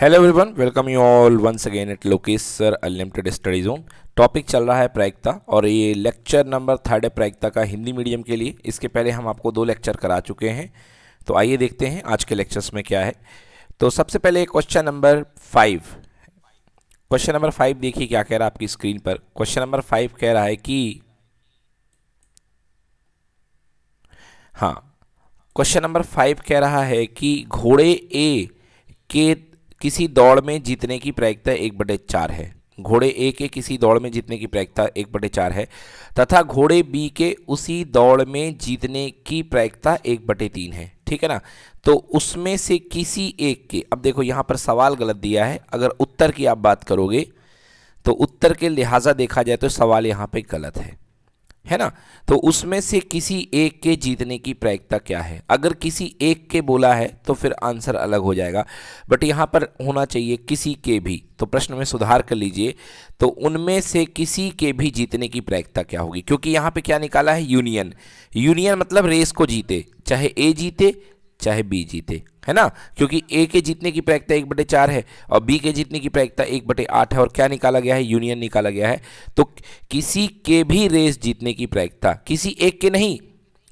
hello everyone welcome you all once again at Lokesh sir unlimited study zone topic चल रहा है प्रायिकता और ये लेक्चर नंबर थर्ड है प्रायिकता का हिंदी मीडियम के लिए इसके पहले हम आपको दो लेक्चर करा चुके हैं तो आइए देखते हैं आज के लेक्चर्स में क्या है तो सबसे पहले question number five question number five देखिए क्या कह रहा है आपकी स्क्रीन पर क्वेश्चन नंबर फाइव कह रहा है कि हाँ क्वेश्चन नंबर फाइव कह रहा है कि घोड़े ए के किसी दौड़ में जीतने की प्रायिकता एक बटे चार है घोड़े ए के किसी दौड़ में जीतने की प्रायिकता एक बटे चार है तथा घोड़े बी के उसी दौड़ में जीतने की प्रायिकता एक बटे तीन है ठीक है ना तो उसमें से किसी एक के अब देखो यहाँ पर सवाल गलत दिया है अगर उत्तर की आप बात करोगे तो उत्तर के लिहाजा देखा जाए तो सवाल यहाँ पे गलत है है ना तो उसमें से किसी एक के जीतने की प्रायिकता क्या है अगर किसी एक के बोला है तो फिर आंसर अलग हो जाएगा बट यहाँ पर होना चाहिए किसी के भी तो प्रश्न में सुधार कर लीजिए तो उनमें से किसी के भी जीतने की प्रायिकता क्या होगी क्योंकि यहाँ पे क्या निकाला है यूनियन यूनियन मतलब रेस को जीते चाहे ए जीते चाहे बी जीते है ना क्योंकि ए के जीतने की प्रायिकता एक बटे चार है और बी के जीतने की प्रायिकता एक बटे आठ है और क्या निकाला गया है यूनियन निकाला गया है तो किसी के भी रेस जीतने की प्रायिकता किसी एक के नहीं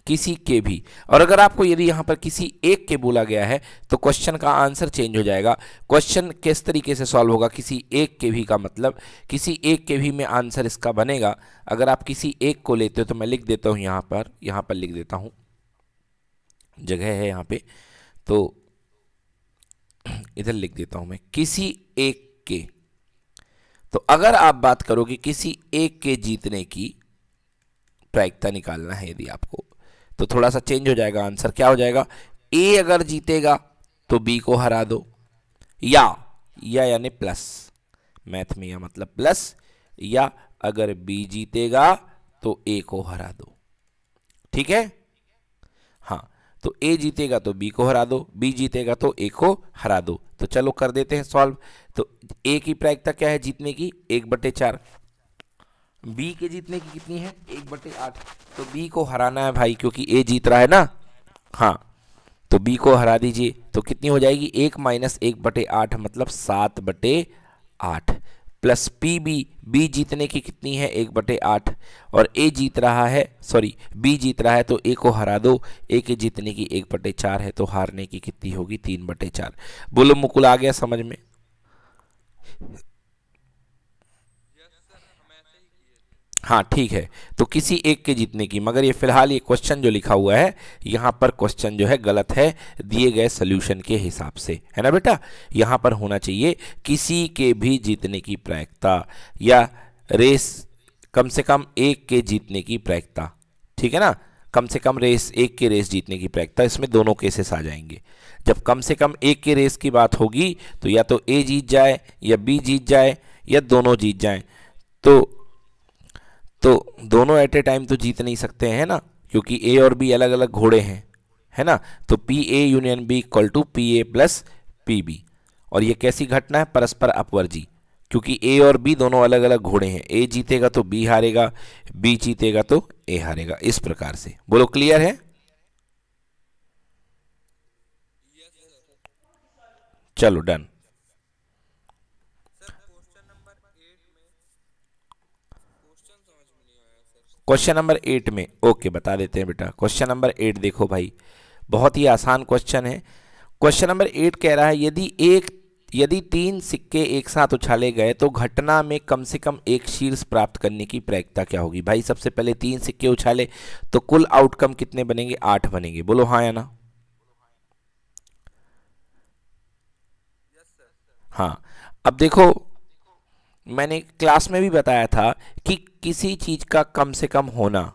किसी के भी और अगर आपको यदि यहाँ पर किसी एक के बोला गया है तो क्वेश्चन का आंसर चेंज हो जाएगा क्वेश्चन किस तरीके से सॉल्व होगा किसी एक के भी का मतलब किसी एक के भी में आंसर इसका बनेगा अगर आप किसी एक को लेते हो तो मैं लिख देता हूँ यहाँ पर यहाँ पर लिख देता हूँ जगह है यहाँ पे तो इधर लिख देता हूँ मैं किसी एक के तो अगर आप बात करोगे किसी एक के जीतने की प्रायिकता निकालना है यदि आपको तो थोड़ा सा चेंज हो जाएगा आंसर क्या हो जाएगा ए अगर जीतेगा तो बी को हरा दो या या यानी प्लस मैथ में या मतलब प्लस या अगर बी जीतेगा तो ए को हरा दो ठीक है हाँ तो ए जीतेगा तो बी को हरा दो बी जीतेगा तो ए को हरा दो तो चलो कर देते हैं सॉल्व तो ए की प्रायिकता क्या है जीतने की एक बटे चार बी के जीतने की कितनी है एक बटे आठ तो बी को हराना है भाई क्योंकि ए जीत रहा है ना हाँ तो बी को हरा दीजिए तो कितनी हो जाएगी एक माइनस एक बटे आठ मतलब सात बटे आठ प्लस पी बी बी जीतने की कितनी है एक बटे आठ और ए जीत रहा है सॉरी बी जीत रहा है तो ए को हरा दो ए के जीतने की एक बटे चार है तो हारने की कितनी होगी तीन बटे चार बोलो मुकुल आ गया समझ में हाँ ठीक है तो किसी एक के जीतने की मगर ये फिलहाल ये क्वेश्चन जो लिखा हुआ है यहाँ पर क्वेश्चन जो है गलत है दिए गए सोल्यूशन के हिसाब से है ना बेटा यहाँ पर होना चाहिए किसी के भी जीतने की प्रायिकता या रेस कम से कम एक के जीतने की प्रायिकता ठीक है ना कम से कम रेस एक के रेस जीतने की प्रायिकता इसमें दोनों केसेस आ जाएंगे जब कम से कम एक के रेस की बात होगी तो या तो ए जीत जाए या बी जीत जाए या दोनों जीत जाए तो तो दोनों एट ए टाइम तो जीत नहीं सकते हैं ना क्योंकि ए और बी अलग अलग घोड़े हैं है ना तो P A union B equal to P A plus P B और ये कैसी घटना है परस्पर अपवर्जी क्योंकि ए और बी दोनों अलग अलग घोड़े हैं ए जीतेगा तो बी हारेगा बी जीतेगा तो ए हारेगा इस प्रकार से बोलो क्लियर है चलो डन क्वेश्चन नंबर एट में ओके बता देते हैं बेटा क्वेश्चन नंबर एट देखो भाई बहुत ही आसान क्वेश्चन है क्वेश्चन नंबर एट कह रहा है यदि एक यदि तीन सिक्के एक साथ उछाले गए तो घटना में कम से कम एक शीर्ष प्राप्त करने की प्रायिकता क्या होगी भाई सबसे पहले तीन सिक्के उछाले तो कुल आउटकम कितने बनेंगे आठ बनेंगे बोलो हाँ या ना हाँ अब देखो मैंने क्लास में भी बताया था कि किसी चीज़ का कम से कम होना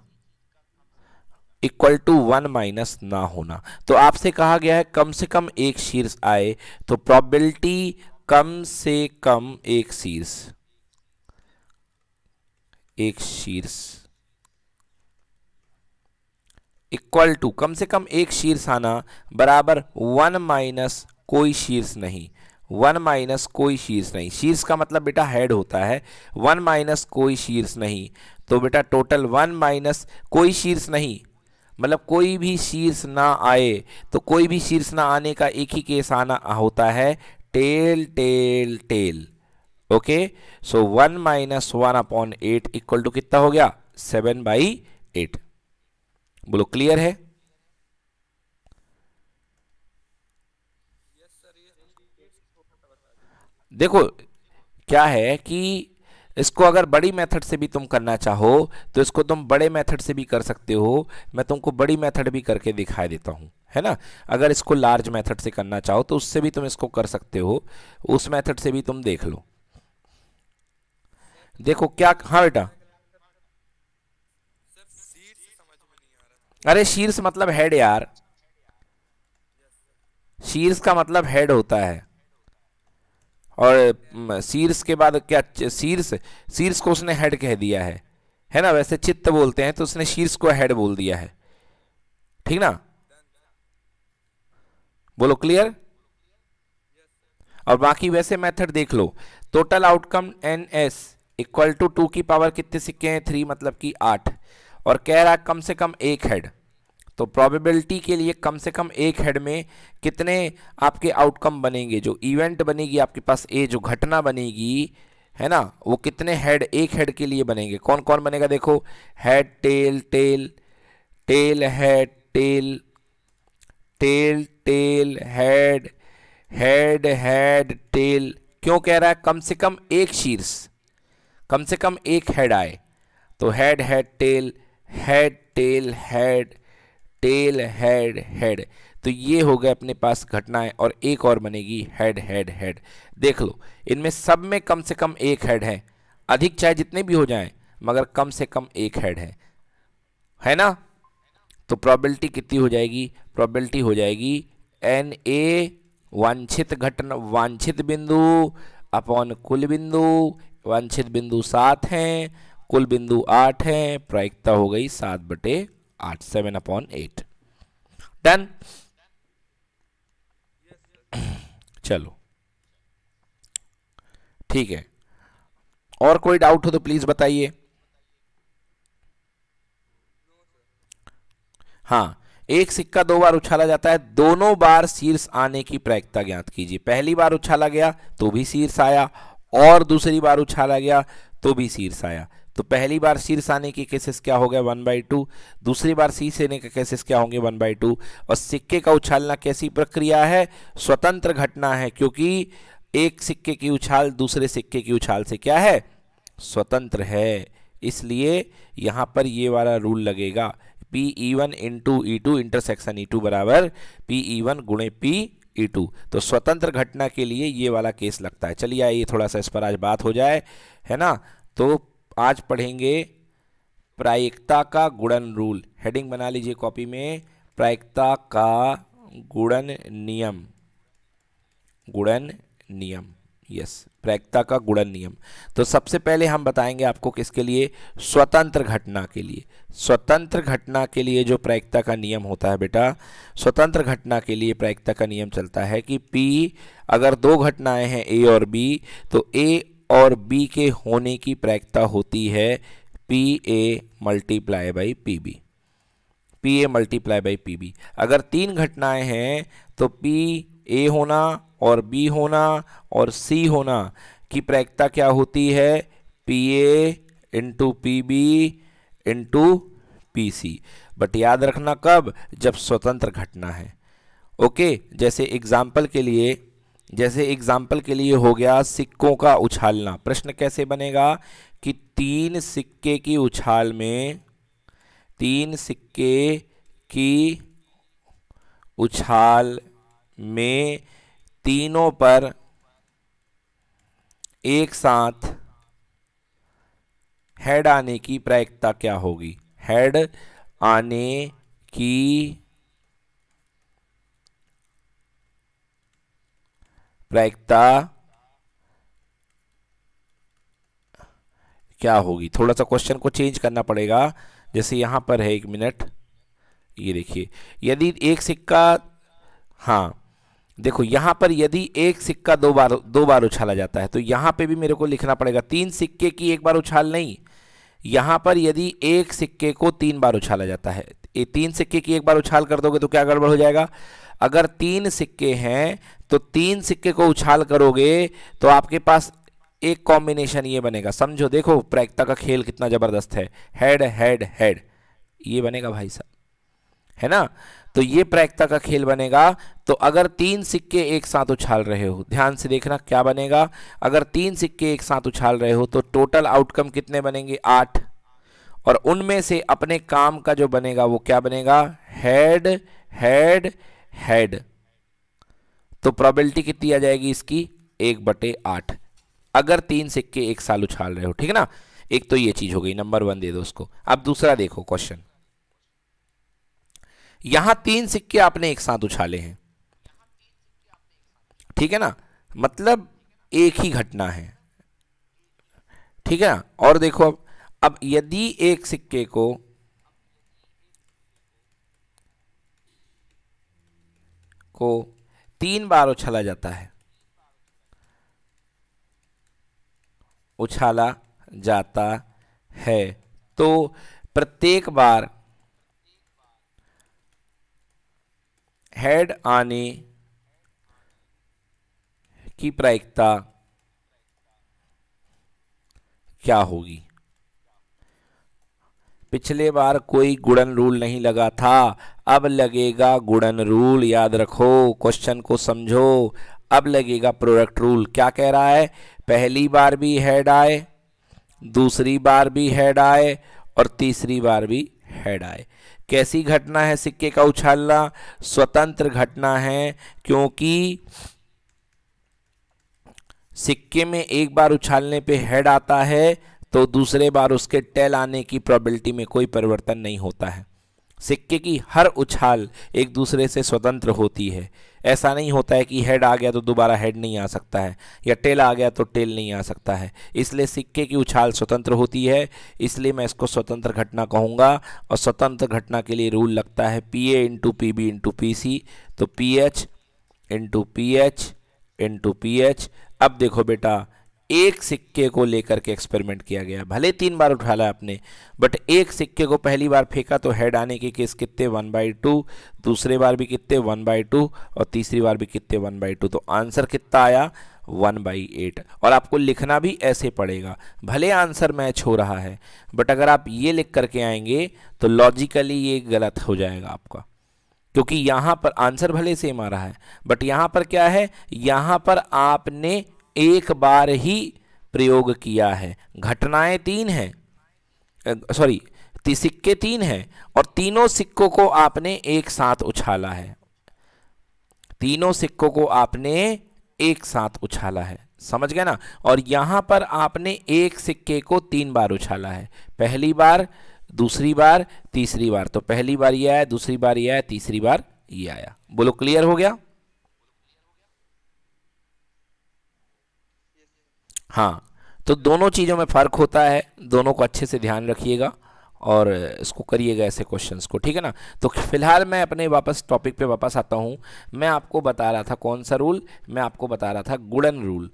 इक्वल टू वन माइनस ना होना तो आपसे कहा गया है कम से कम एक शीर्ष आए तो प्रॉबिलिटी कम से कम एक शीर्ष एक शीर्ष इक्वल टू कम से कम एक शीर्ष आना बराबर वन माइनस कोई शीर्ष नहीं वन माइनस कोई शीर्ष नहीं शीर्ष का मतलब बेटा हेड होता है वन माइनस कोई शीर्ष नहीं तो बेटा टोटल वन माइनस कोई शीर्ष नहीं मतलब कोई भी शीर्ष ना आए तो कोई भी शीर्ष ना आने का एक ही केस आना होता है tail tail tail okay so one minus one upon eight equal to कितना हो गया सेवन बाई एट बोलो क्लियर है देखो क्या है कि इसको अगर बड़ी मेथड से भी तुम करना चाहो तो इसको तुम बड़े मेथड से भी कर सकते हो मैं तुमको बड़ी मेथड भी करके दिखाई देता हूँ है ना अगर इसको लार्ज मेथड से करना चाहो तो उससे भी तुम इसको कर सकते हो उस मेथड से भी तुम देख लो देखो क्या हाँ बेटा अरे शीर्ष मतलब हेड यार शीर्ष का मतलब हेड होता है और शीर्ष के बाद क्या शीर्ष शीर्ष को उसने हेड कह दिया है है ना वैसे चित्त बोलते हैं तो उसने शीर्ष को हेड बोल दिया है ठीक ना बोलो क्लियर और बाकी वैसे मेथड देख लो total outcome N S equal to two की पावर कितने सिक्के हैं थ्री मतलब कि आठ और कह रहा कम से कम एक हेड तो प्रोबेबिलिटी के लिए कम से कम एक हेड में कितने आपके आउटकम बनेंगे जो इवेंट बनेगी आपके पास ए जो घटना बनेगी है ना वो कितने हेड एक हेड के लिए बनेंगे कौन कौन बनेगा देखो head tail tail tail head tail tail tail head head head tail क्यों कह रहा है कम से कम एक शीर्ष कम से कम एक हेड आए तो head head tail head tail head tail head head तो ये हो गए अपने पास घटनाएं और एक और बनेगी हेड हेड हेड देख लो इनमें सब में कम से कम एक हेड है अधिक चाहे जितने भी हो जाएं मगर कम से कम एक हेड है है ना तो प्रॉबिलिटी कितनी हो जाएगी प्रॉबिलिटी हो जाएगी एन ए वांछित घटना वांछित बिंदु अपॉन कुल बिंदु वांछित बिंदु सात हैं कुल बिंदु आठ हैं प्रायिकता हो गई सात बटे आठ सेवन अपॉन एट डन चलो ठीक है और कोई डाउट हो तो प्लीज बताइए हाँ एक सिक्का दो बार उछाला जाता है दोनों बार शीर्ष आने की प्रायिकता ज्ञात कीजिए पहली बार उछाला गया तो भी शीर्ष आया और दूसरी बार उछाला गया तो भी शीर्ष आया तो पहली बार शीर्ष आने के केसेस क्या हो गया वन बाई टू दूसरी बार शीर्ष आने के केसेस क्या होंगे वन बाई टू और सिक्के का उछालना कैसी प्रक्रिया है स्वतंत्र घटना है क्योंकि एक सिक्के की उछाल दूसरे सिक्के की उछाल से क्या है स्वतंत्र है इसलिए यहाँ पर ये वाला रूल लगेगा P E one into E two intersection E two बराबर पी ई वन गुणे पी ई टू तो स्वतंत्र घटना के लिए ये वाला केस लगता है चलिए आइए थोड़ा सा इस पर आज बात हो जाए है ना तो आज पढ़ेंगे प्रायिकता का गुणन रूल हेडिंग बना लीजिए कॉपी में प्रायिकता का गुणन नियम गुणन नियम यस प्रायिकता का गुणन नियम तो सबसे पहले हम बताएंगे आपको किसके लिए स्वतंत्र घटना के लिए स्वतंत्र घटना के लिए जो प्रायिकता का नियम होता है बेटा स्वतंत्र घटना के लिए प्रायिकता का नियम चलता है कि पी अगर दो घटनाएं हैं ए और बी तो ए और बी के होने की प्रायिकता होती है P A multiply by P B P A multiply by P B अगर तीन घटनाएं हैं तो पी ए होना और बी होना और सी होना की प्रायिकता क्या होती है P A into P B into P C but याद रखना कब जब स्वतंत्र घटना है ओके जैसे एग्जाम्पल के लिए जैसे एग्जाम्पल के लिए हो गया सिक्कों का उछालना प्रश्न कैसे बनेगा कि तीन सिक्के की उछाल में तीन सिक्के की उछाल में तीनों पर एक साथ हेड आने की प्रायिकता क्या होगी हेड आने की like क्या होगी थोड़ा सा क्वेश्चन को चेंज करना पड़ेगा जैसे यहाँ पर है एक मिनट ये देखिए यदि एक सिक्का हाँ देखो यहाँ पर यदि एक सिक्का दो बार दो बार उछाला जाता है तो यहाँ पे भी मेरे को लिखना पड़ेगा तीन सिक्के की एक बार उछाल नहीं यहाँ पर यदि एक सिक्के को तीन बार उछाला जाता है ये तीन सिक्के की एक बार उछाल कर दोगे तो क्या गड़बड़ हो जाएगा अगर तीन सिक्के हैं तो तीन सिक्के को उछाल करोगे तो आपके पास एक कॉम्बिनेशन ये बनेगा समझो देखो प्रैक्ता का खेल कितना ज़बरदस्त है हेड हेड हेड ये बनेगा भाई साहब है ना तो ये प्रैक्ता का खेल बनेगा तो अगर तीन सिक्के एक साथ उछाल रहे हो ध्यान से देखना क्या बनेगा अगर तीन सिक्के एक साथ उछाल रहे हो तो टोटल आउटकम कितने बनेंगे आठ और उनमें से अपने काम का जो बनेगा वो क्या बनेगा हेड हेड हेड तो प्रॉबिलिटी कितनी आ जाएगी इसकी एक बटे आठ अगर तीन सिक्के एक साल उछाल रहे हो ठीक है ना एक तो ये चीज हो गई नंबर वन दे दो उसको अब दूसरा देखो क्वेश्चन यहां तीन सिक्के आपने एक साथ उछाले हैं ठीक है ना मतलब एक ही घटना है ठीक है ना और देखो अब अब यदि एक सिक्के को को तीन बार उछाला जाता है उछाला जाता है तो प्रत्येक बार हेड आने की प्रायिकता क्या होगी पिछले बार कोई गुड़न रूल नहीं लगा था अब लगेगा गुड़न रूल याद रखो क्वेश्चन को समझो अब लगेगा प्रोडक्ट रूल क्या कह रहा है पहली बार भी हेड आए दूसरी बार भी हेड आए और तीसरी बार भी हेड आए कैसी घटना है सिक्के का उछालना स्वतंत्र घटना है क्योंकि सिक्के में एक बार उछालने पे हेड आता है तो दूसरे बार उसके टेल आने की प्रॉबिलिटी में कोई परिवर्तन नहीं होता है सिक्के की हर उछाल एक दूसरे से स्वतंत्र होती है ऐसा नहीं होता है कि हेड आ गया तो दोबारा हेड नहीं आ सकता है या टेल आ गया तो टेल नहीं आ सकता है इसलिए सिक्के की उछाल स्वतंत्र होती है इसलिए मैं इसको स्वतंत्र घटना कहूँगा और स्वतंत्र घटना के लिए रूल लगता है P A into P B into P C तो P H into P H into P H अब देखो बेटा एक सिक्के को लेकर के एक्सपेरिमेंट किया गया भले तीन बार उठा ला आपने बट एक सिक्के को पहली बार फेंका तो हेड आने के केस कितने वन बाई टू दूसरे बार भी कितने वन बाई टू और तीसरी बार भी कितने वन बाई टू तो आंसर कितना आया वन बाई एट और आपको लिखना भी ऐसे पड़ेगा भले आंसर मैच हो रहा है बट अगर आप ये लिख करके आएंगे तो लॉजिकली ये गलत हो जाएगा आपका क्योंकि यहाँ पर आंसर भले सेम आ रहा है बट यहाँ पर क्या है यहाँ पर आपने एक बार ही प्रयोग किया है घटनाएं तीन हैं सॉरी सिक्के तीन हैं और तीनों सिक्कों को आपने एक साथ उछाला है तीनों सिक्कों को आपने एक साथ उछाला है समझ गए ना और यहां पर आपने एक सिक्के को तीन बार उछाला है पहली बार दूसरी बार तीसरी बार तो पहली बार ये आया दूसरी बार ये आया तीसरी बार ये आया बोलो क्लियर हो गया हाँ तो दोनों चीज़ों में फ़र्क होता है दोनों को अच्छे से ध्यान रखिएगा और इसको करिएगा ऐसे क्वेश्चंस को ठीक है ना तो फिलहाल मैं अपने वापस टॉपिक पे वापस आता हूँ मैं आपको बता रहा था कौन सा रूल मैं आपको बता रहा था गुड़न रूल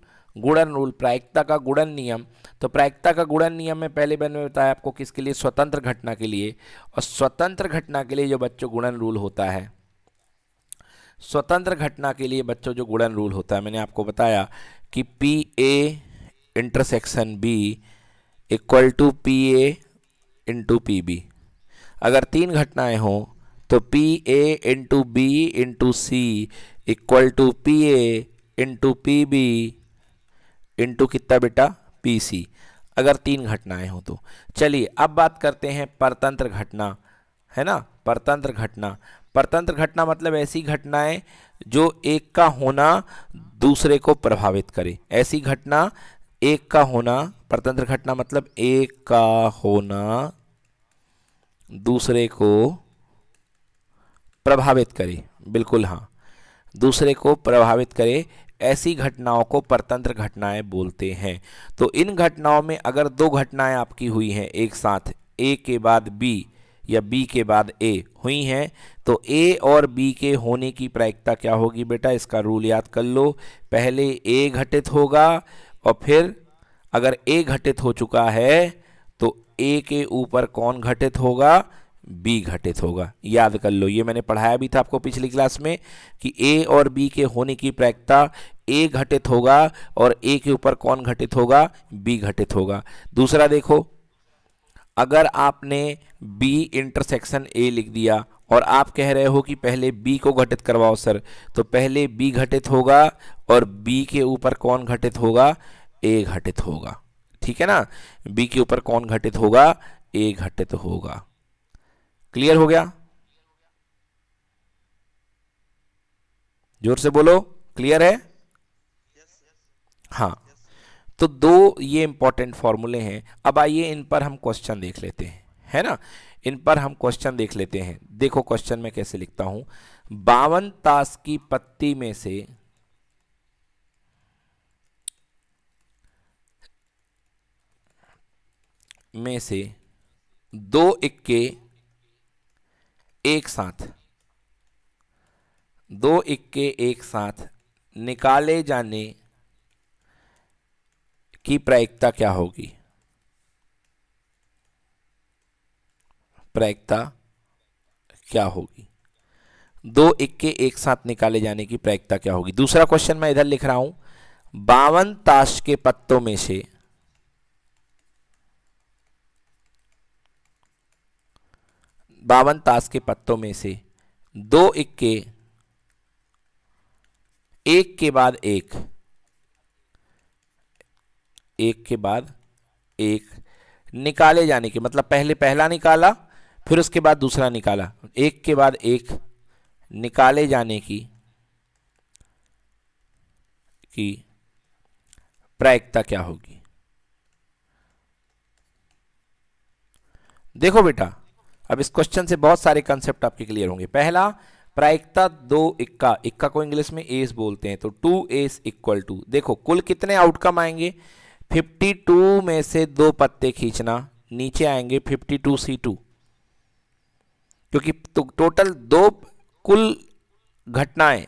गुड़न रूल प्रायिकता का गुड़न नियम तो प्रायिकता का गुड़न नियम में पहले मैंने बताया आपको किसके लिए स्वतंत्र घटना के लिए और स्वतंत्र घटना के लिए जो बच्चों गुड़न रूल होता है स्वतंत्र घटना के लिए बच्चों जो गुड़न रूल होता है मैंने आपको बताया कि P A intersection B equal to P A into P B अगर तीन घटनाएं हों तो P A into B into C equal to P A into P B into कितना बेटा पी सी अगर तीन घटनाएं हों तो चलिए अब बात करते हैं परतंत्र घटना है ना परतंत्र घटना परतंत्र घटना मतलब ऐसी घटनाएं जो एक का होना दूसरे को प्रभावित करे ऐसी घटना एक का होना परतंत्र घटना मतलब एक का होना दूसरे को प्रभावित करे बिल्कुल हाँ दूसरे को प्रभावित करे ऐसी घटनाओं को परतंत्र घटनाएं बोलते हैं तो इन घटनाओं में अगर दो घटनाएं आपकी हुई हैं एक साथ ए के बाद बी या बी के बाद ए हुई हैं तो ए और बी के होने की प्रायिकता क्या होगी बेटा इसका रूल याद कर लो पहले ए घटित होगा और फिर अगर ए घटित हो चुका है तो ए के ऊपर कौन घटित होगा बी घटित होगा याद कर लो ये मैंने पढ़ाया भी था आपको पिछली क्लास में कि ए और बी के होने की प्रायिकता ए घटित होगा और ए के ऊपर कौन घटित होगा बी घटित होगा दूसरा देखो अगर आपने बी इंटरसेक्शन ए लिख दिया और आप कह रहे हो कि पहले बी को घटित करवाओ सर तो पहले बी घटित होगा और बी के ऊपर कौन घटित होगा ए घटित होगा ठीक है ना बी के ऊपर कौन घटित होगा ए घटित होगा क्लियर हो गया जोर से बोलो क्लियर है हाँ तो दो ये इंपॉर्टेंट फॉर्मूले हैं अब आइए इन पर हम क्वेश्चन देख लेते हैं है ना इन पर हम क्वेश्चन देख लेते हैं देखो क्वेश्चन में कैसे लिखता हूं बावन ताश की पत्ती में से में से दो इक्के एक साथ दो इक्के एक साथ निकाले जाने की प्रायिकता क्या होगी प्रायिकता क्या होगी दो इक्के एक साथ निकाले जाने की प्रायिकता क्या होगी दूसरा क्वेश्चन मैं इधर लिख रहा हूं बावन ताश के पत्तों में से बावन ताश के पत्तों में से दो इक्के एक के बाद एक एक के बाद एक निकाले जाने के मतलब पहले पहला निकाला फिर उसके बाद दूसरा निकाला एक के बाद एक निकाले जाने की की प्रायिकता क्या होगी देखो बेटा अब इस क्वेश्चन से बहुत सारे कंसेप्ट आपके क्लियर होंगे पहला प्रायिकता दो इक्का इक्का को इंग्लिश में एस बोलते हैं तो टू एस इक्वल टू देखो कुल कितने आउटकम आएंगे 52 में से दो पत्ते खींचना नीचे आएंगे 52 C2 क्योंकि तो टोटल दो कुल घटनाएं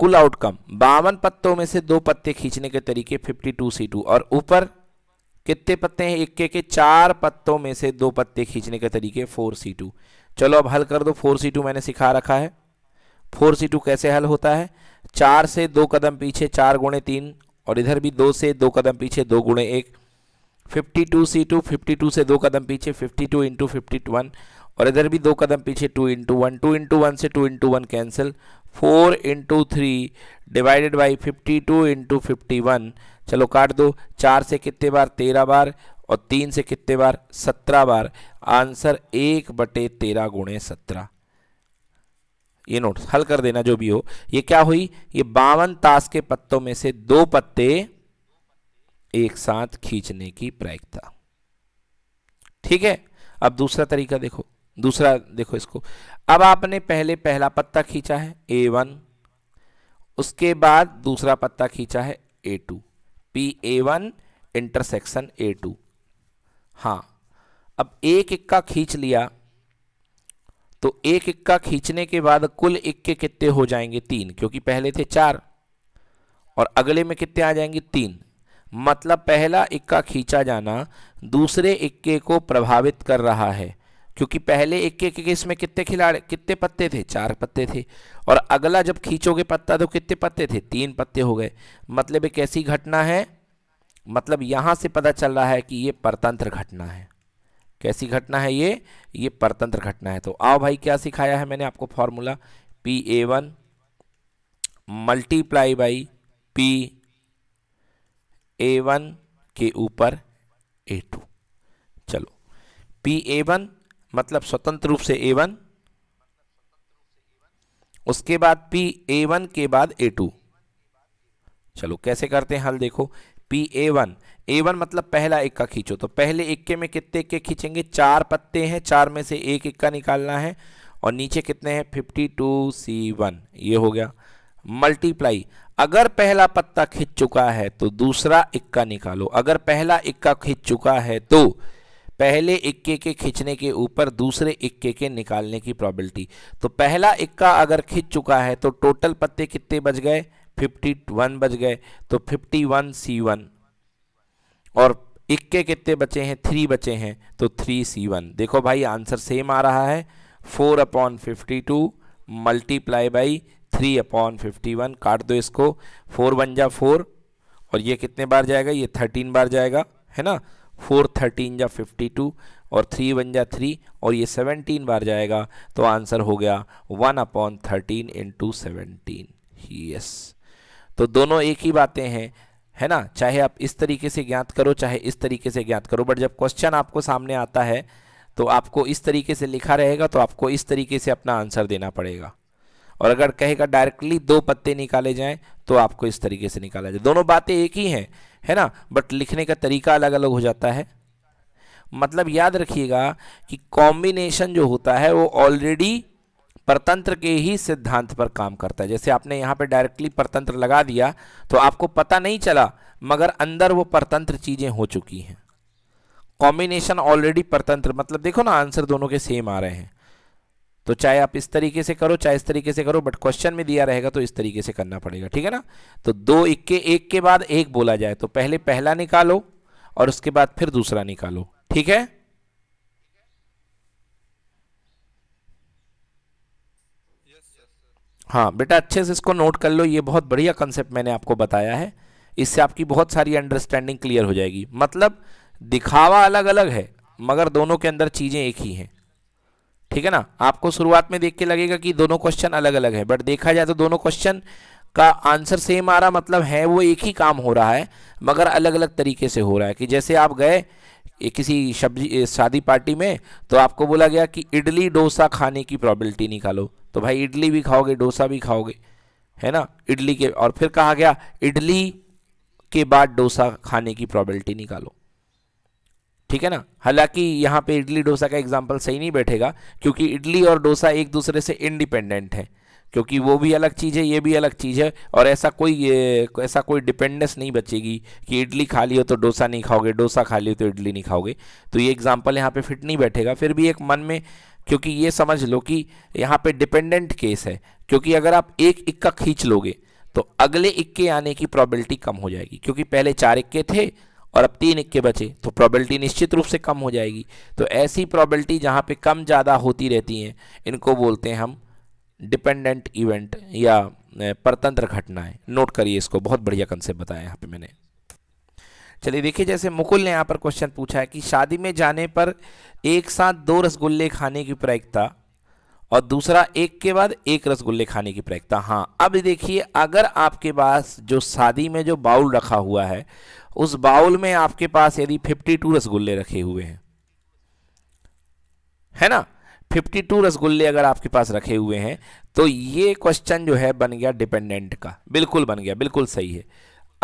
कुल आउटकम बावन पत्तों में से दो पत्ते खींचने के तरीके 52 C2 और ऊपर कितने पत्ते हैं इक्के के चार पत्तों में से दो पत्ते खींचने के तरीके फोर सी टू चलो अब हल कर दो फोर सी टू मैंने सिखा रखा है फोर सी टू कैसे हल होता है चार से दो कदम पीछे चार गुणे तीन और इधर भी दो से दो कदम पीछे दो गुणे एक fifty two C two fifty two से दो कदम पीछे fifty two into fifty one और इधर भी दो कदम पीछे two into one two into one से two into one cancel four into three divided by fifty two into fifty one चलो काट दो चार से कितने बार तेरह बार और तीन से कितने बार सत्रह बार आंसर एक बटे तेरह गुणे सत्रह ये नोट हल कर देना जो भी हो ये क्या हुई ये बावन ताश के पत्तों में से दो पत्ते एक साथ खींचने की प्रायिकता ठीक है अब दूसरा तरीका देखो दूसरा देखो इसको अब आपने पहले पहला पत्ता खींचा है ए वन उसके बाद दूसरा पत्ता खींचा है A two P A one intersection A two हाँ अब एक इक्का खींच लिया तो एक इक्का खींचने के बाद कुल इक्के कितने हो जाएंगे तीन क्योंकि पहले थे चार और अगले में कितने आ जाएंगे तीन मतलब पहला इक्का खींचा जाना दूसरे इक्के को प्रभावित कर रहा है क्योंकि पहले एक के केस में कितने खिलाड़ी कितने पत्ते थे चार पत्ते थे और अगला जब खींचोगे पत्ता तो कितने पत्ते थे तीन पत्ते हो गए मतलब एक ऐसी घटना है मतलब यहाँ से पता चल रहा है कि ये परतंत्र घटना है कैसी घटना है ये ये परतंत्र घटना है तो आओ भाई क्या सिखाया है मैंने आपको formula P A one multiply by P A one के ऊपर ए टू चलो पी ए वन मतलब स्वतंत्र रूप से ए वन उसके बाद पी ए वन के बाद ए टू चलो कैसे करते हैं हल देखो P A one A one मतलब पहला इक्का खींचो तो पहले इक्के में कितने इक्के खींचेंगे चार पत्ते हैं चार में से एक इक्का निकालना है और नीचे कितने हैं फिफ्टी टू सी वन ये हो गया मल्टीप्लाई अगर पहला पत्ता खींच चुका है तो दूसरा इक्का निकालो अगर पहला इक्का खींच चुका है तो पहले इक्के के खींचने के ऊपर दूसरे इक्के के निकालने की प्रॉबिलिटी तो पहला इक्का अगर खींच चुका है तो टोटल पत्ते कितने बच गए 51 बच गए तो 51 वन और इक्के कितने बचे हैं थ्री बचे हैं तो थ्री सी वन देखो भाई आंसर सेम आ रहा है four upon fifty two multiply by three upon fifty one काट दो इसको फोर वन जा फोर और ये कितने बार जाएगा ये थर्टीन बार जाएगा है ना फोर थर्टीन जा फिफ्टी टू और थ्री वन जा थ्री और ये सेवनटीन बार जाएगा तो आंसर हो गया one upon thirteen into seventeen yes तो दोनों एक ही बातें हैं है ना चाहे आप इस तरीके से ज्ञात करो चाहे इस तरीके से ज्ञात करो बट जब क्वेश्चन आपको सामने आता है तो आपको इस तरीके से लिखा रहेगा तो आपको इस तरीके से अपना आंसर देना पड़ेगा और अगर कहेगा डायरेक्टली दो पत्ते निकाले जाएं तो आपको इस तरीके से निकाला जाए दोनों बातें एक ही हैं है ना बट लिखने का तरीका अलग अलग हो जाता है मतलब याद रखिएगा कि कॉम्बिनेशन जो होता है वो ऑलरेडी परतंत्र के ही सिद्धांत पर काम करता है जैसे आपने यहाँ पे डायरेक्टली परतंत्र लगा दिया तो आपको पता नहीं चला मगर अंदर वो परतंत्र चीज़ें हो चुकी हैं कॉम्बिनेशन ऑलरेडी परतंत्र मतलब देखो ना आंसर दोनों के सेम आ रहे हैं तो चाहे आप इस तरीके से करो चाहे इस तरीके से करो बट क्वेश्चन में दिया रहेगा तो इस तरीके से करना पड़ेगा ठीक है ना तो दो इक्के एक के बाद एक बोला जाए तो पहले पहला निकालो और उसके बाद फिर दूसरा निकालो ठीक है हाँ बेटा अच्छे से इसको नोट कर लो ये बहुत बढ़िया कंसेप्ट मैंने आपको बताया है इससे आपकी बहुत सारी अंडरस्टैंडिंग क्लियर हो जाएगी मतलब दिखावा अलग अलग है मगर दोनों के अंदर चीज़ें एक ही हैं ठीक है ना आपको शुरुआत में देख के लगेगा कि दोनों क्वेश्चन अलग अलग है बट देखा जाए तो दोनों क्वेश्चन का आंसर सेम आ रहा मतलब है वो एक ही काम हो रहा है मगर अलग अलग तरीके से हो रहा है कि जैसे आप गए किसी सब्जी शादी पार्टी में तो आपको बोला गया कि इडली डोसा खाने की प्रॉबिलिटी निकालो तो भाई इडली भी खाओगे डोसा भी खाओगे है ना इडली के और फिर कहा गया इडली के बाद डोसा खाने की प्रॉबिलिटी निकालो ठीक है ना हालांकि यहाँ पे इडली डोसा का एग्जाम्पल सही नहीं बैठेगा क्योंकि इडली और डोसा एक दूसरे से इंडिपेंडेंट है क्योंकि वो भी अलग चीज़ है ये भी अलग चीज़ है और ऐसा कोई ऐसा कोई डिपेंडेंस नहीं बचेगी कि इडली खा ली हो तो डोसा नहीं खाओगे डोसा खा ली हो तो इडली नहीं खाओगे तो ये एग्जाम्पल यहाँ पे फिट नहीं बैठेगा फिर भी एक मन में क्योंकि ये समझ लो कि यहाँ पे डिपेंडेंट केस है क्योंकि अगर आप एक इक्का खींच लोगे तो अगले इक्के आने की प्रॉबिलिटी कम हो जाएगी क्योंकि पहले चार इक्के थे और अब तीन इक्के बचे तो प्रॉबिलिटी निश्चित रूप से कम हो जाएगी तो ऐसी प्रॉबिलिटी जहाँ पे कम ज़्यादा होती रहती हैं इनको बोलते हैं हम डिपेंडेंट इवेंट या परतंत्र घटनाएं नोट करिए इसको बहुत बढ़िया कंसेप्ट बताया यहाँ पे मैंने चलिए देखिए जैसे मुकुल ने यहाँ पर क्वेश्चन पूछा है कि शादी में जाने पर एक साथ दो रसगुल्ले खाने की प्रायिकता और दूसरा एक के बाद एक रसगुल्ले खाने की प्रायिकता हाँ अब देखिए अगर आपके पास जो शादी में जो बाउल रखा हुआ है उस बाउल में आपके पास यदि 52 रसगुल्ले रखे हुए हैं है ना 52 रसगुल्ले अगर आपके पास रखे हुए हैं तो ये क्वेश्चन जो है बन गया डिपेंडेंट का बिल्कुल बन गया बिल्कुल सही है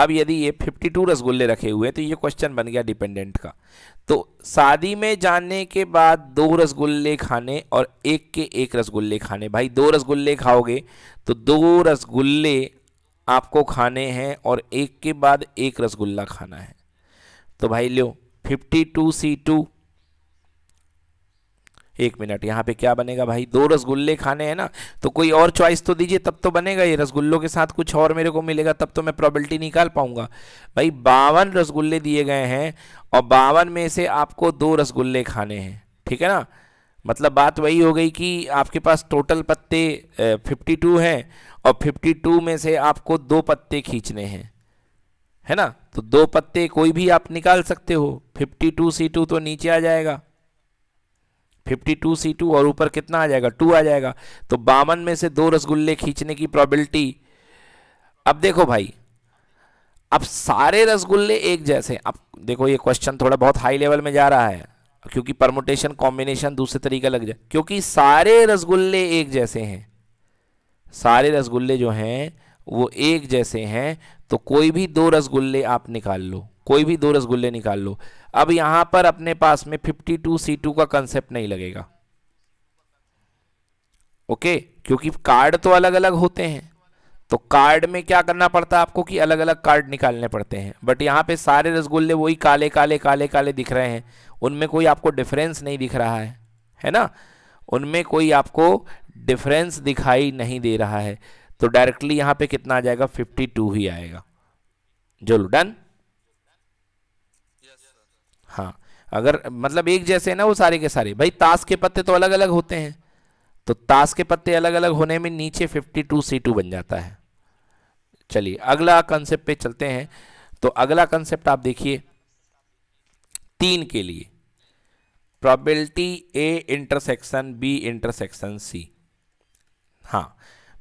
अब यदि ये 52 रसगुल्ले रखे हुए हैं तो ये क्वेश्चन बन गया डिपेंडेंट का तो शादी में जाने के बाद दो रसगुल्ले खाने और एक के एक रसगुल्ले खाने भाई दो रसगुल्ले खाओगे तो दो रसगुल्ले आपको खाने हैं और एक के बाद एक रसगुल्ला खाना है तो भाई लो फिफ्टी टू सी टू एक मिनट यहाँ पे क्या बनेगा भाई दो रसगुल्ले खाने हैं ना तो कोई और चॉइस तो दीजिए तब तो बनेगा ये रसगुल्लों के साथ कुछ और मेरे को मिलेगा तब तो मैं प्रॉबिलिटी निकाल पाऊंगा भाई बावन रसगुल्ले दिए गए हैं और बावन में से आपको दो रसगुल्ले खाने हैं ठीक है ना मतलब बात वही हो गई कि आपके पास टोटल पत्ते 52 हैं और 52 में से आपको दो पत्ते खींचने हैं है ना तो दो पत्ते कोई भी आप निकाल सकते हो 52 C2 तो नीचे आ जाएगा 52 C2 और ऊपर कितना आ जाएगा टू आ जाएगा तो बावन में से दो रसगुल्ले खींचने की प्रॉबिलिटी अब देखो भाई अब सारे रसगुल्ले एक जैसे अब देखो ये क्वेश्चन थोड़ा बहुत हाई लेवल में जा रहा है क्योंकि परमोटेशन कॉम्बिनेशन दूसरे तरीका लग जाए क्योंकि सारे रसगुल्ले एक जैसे हैं सारे रसगुल्ले जो हैं वो एक जैसे हैं तो कोई भी दो रसगुल्ले आप निकाल लो कोई भी दो रसगुल्ले निकाल लो अब यहाँ पर अपने पास में सी टू का कंसेप्ट नहीं लगेगा ओके क्योंकि कार्ड तो अलग अलग होते हैं तो कार्ड में क्या करना पड़ता है आपको कि अलग अलग कार्ड निकालने पड़ते हैं बट यहाँ पे सारे रसगुल्ले वही काले काले काले काले दिख रहे हैं उनमें कोई आपको डिफरेंस नहीं दिख रहा है है ना उनमें कोई आपको डिफरेंस दिखाई नहीं दे रहा है तो डायरेक्टली यहाँ पे कितना आ जाएगा 52 ही आएगा लो डन हाँ अगर मतलब एक जैसे ना वो सारे के सारे भाई ताश के पत्ते तो अलग अलग होते हैं तो ताश के पत्ते अलग अलग होने में नीचे 52 C2 बन जाता है चलिए अगला कंसेप्ट पे चलते हैं तो अगला कंसेप्ट आप देखिए तीन के लिए probability A intersection B intersection C हाँ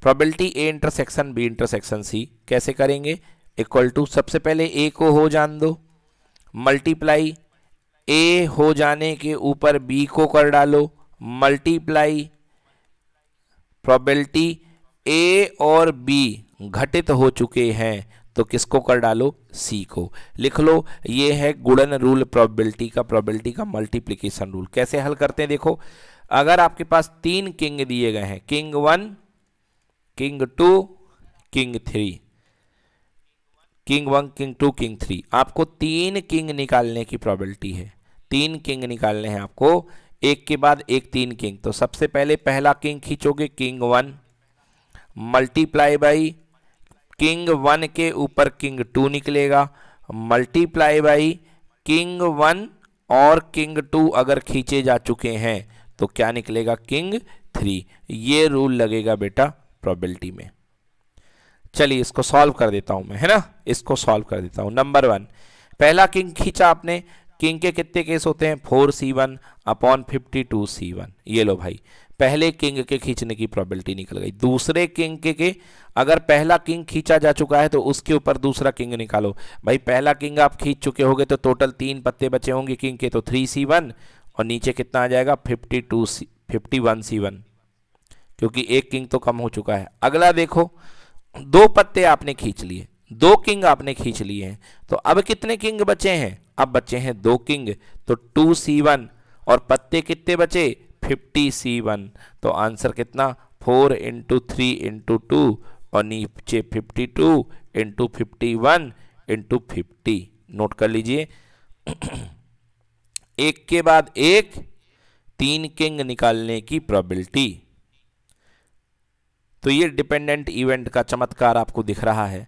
probability A intersection B intersection C कैसे करेंगे इक्वल टू सबसे पहले ए को हो जान दो मल्टीप्लाई ए हो जाने के ऊपर बी को कर डालो मल्टीप्लाई प्रोबेबिलिटी ए और बी घटित हो चुके हैं तो किसको कर डालो सी को लिख लो ये है गुड़न रूल प्रॉबिलिटी का प्रॉबिलिटी का मल्टीप्लीकेशन रूल कैसे हल करते हैं देखो अगर आपके पास तीन किंग दिए गए हैं king one king two king three king one king two king three आपको तीन किंग निकालने की प्रॉबिलिटी है तीन किंग निकालने हैं आपको एक के बाद एक तीन किंग तो सबसे पहले पहला किंग खींचोगे king one multiply by king one के ऊपर किंग टू निकलेगा मल्टीप्लाई बाई किंग वन और किंग टू अगर खींचे जा चुके हैं तो क्या निकलेगा किंग थ्री ये रूल लगेगा बेटा प्रॉबिलिटी में चलिए इसको सॉल्व कर देता हूं मैं है ना इसको सॉल्व कर देता हूं नंबर वन पहला किंग खींचा आपने किंग के कितने केस होते हैं four C one upon fifty two C one ये लो भाई पहले किंग के खींचने की प्रॉबिलिटी निकल गई दूसरे किंग के, के अगर पहला किंग खींचा जा चुका है तो उसके ऊपर दूसरा किंग निकालो भाई पहला किंग आप खींच चुके होंगे तो टोटल तीन पत्ते बचे होंगे किंग के तो थ्री सी वन और नीचे कितना आ जाएगा fifty two C fifty one C one क्योंकि एक किंग तो कम हो चुका है अगला देखो दो पत्ते आपने खींच लिए दो किंग आपने खींच लिए हैं तो अब कितने किंग बचे हैं अब बचे हैं दो किंग तो टू सी वन और पत्ते कितने बचे फिफ्टी सी वन तो आंसर कितना four into three into two और नीचे fifty two into fifty one into fifty note कर लीजिए एक के बाद एक तीन किंग निकालने की प्रॉबिलिटी तो ये डिपेंडेंट इवेंट का चमत्कार आपको दिख रहा है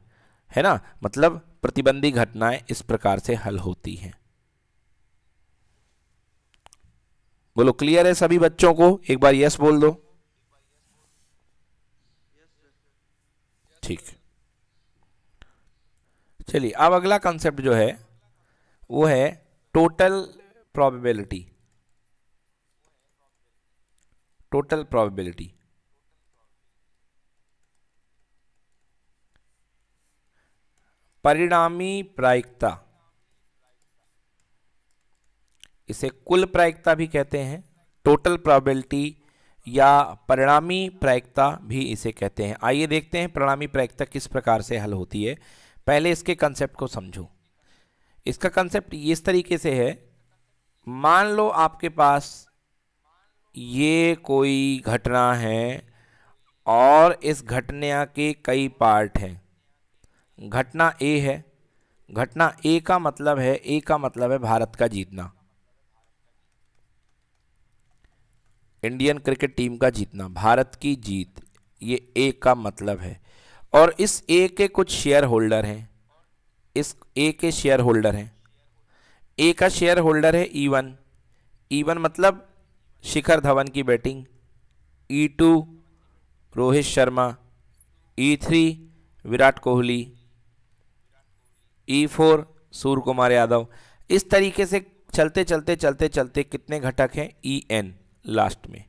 है ना मतलब प्रतिबंधी घटनाएं इस प्रकार से हल होती हैं बोलो क्लियर है सभी बच्चों को एक बार यस बोल दो ठीक चलिए अब अगला कंसेप्ट जो है वो है टोटल प्रोबेबिलिटी टोटल प्रोबेबिलिटी परिणामी प्रायिकता इसे कुल प्रायिकता भी कहते हैं टोटल प्रॉबिलिटी या परिणामी प्रायिकता भी इसे कहते हैं आइए देखते हैं परिणामी प्रायिकता किस प्रकार से हल होती है पहले इसके कंसेप्ट को समझो इसका कंसेप्ट इस तरीके से है मान लो आपके पास ये कोई घटना है और इस घटना के कई पार्ट हैं घटना ए है घटना ए का मतलब है ए का मतलब है भारत का जीतना इंडियन क्रिकेट टीम का जीतना भारत की जीत ये ए का मतलब है और इस ए के कुछ शेयर होल्डर हैं इस ए के शेयर होल्डर हैं ए का शेयर होल्डर है ई वन ई वन मतलब शिखर धवन की batting E e two Rohit Sharma E e three Virat Kohli E e four Surya Kumar Yadav इस तरीके से चलते चलते चलते चलते कितने घटक हैं ई एन लास्ट में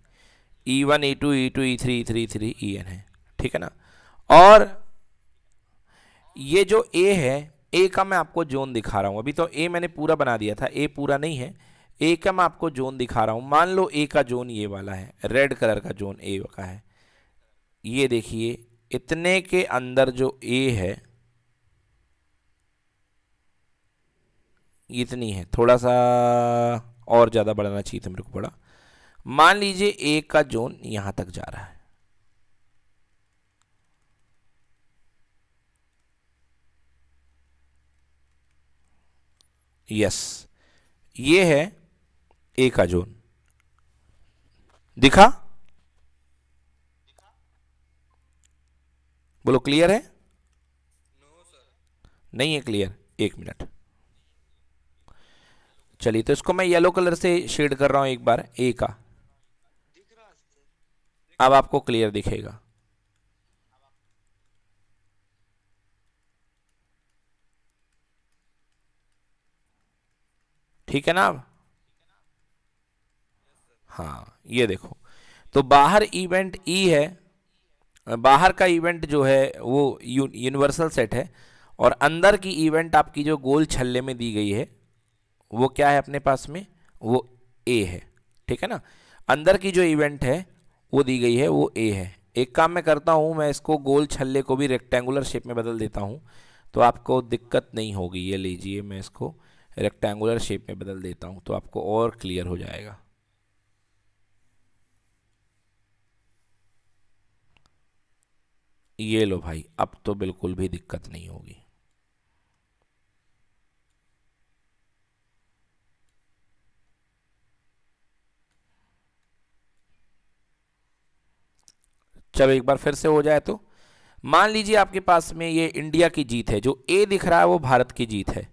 E one E two E two E three E three three E N है ठीक है ना और ये जो ए है ए का मैं आपको जोन दिखा रहा हूँ अभी तो ए मैंने पूरा बना दिया था ए पूरा नहीं है ए का मैं आपको जोन दिखा रहा हूँ मान लो ए का जोन ये वाला है रेड कलर का जोन ए का है ये देखिए इतने के अंदर जो ए है इतनी है थोड़ा सा और ज़्यादा बढ़ाना चाहिए था मेरे को बड़ा मान लीजिए ए का जोन यहां तक जा रहा है यस ये है ए का जोन दिखा बोलो क्लियर है नहीं है क्लियर एक मिनट चलिए तो इसको मैं येलो कलर से शेड कर रहा हूं एक बार ए का अब आपको क्लियर दिखेगा ठीक है ना अब हाँ ये देखो तो बाहर इवेंट ई e है बाहर का इवेंट जो है वो यूनिवर्सल सेट है और अंदर की इवेंट आपकी जो गोल छल्ले में दी गई है वो क्या है अपने पास में वो ए है ठीक है ना अंदर की जो इवेंट है वो दी गई है वो ए है एक काम मैं करता हूँ मैं इसको गोल छल्ले को भी रेक्टेंगुलर शेप में बदल देता हूँ तो आपको दिक्कत नहीं होगी ये लीजिए मैं इसको रेक्टेंगुलर शेप में बदल देता हूँ तो आपको और क्लियर हो जाएगा ये लो भाई अब तो बिल्कुल भी दिक्कत नहीं होगी चलो एक बार फिर से हो जाए तो मान लीजिए आपके पास में ये इंडिया की जीत है जो ए दिख रहा है वो भारत की जीत है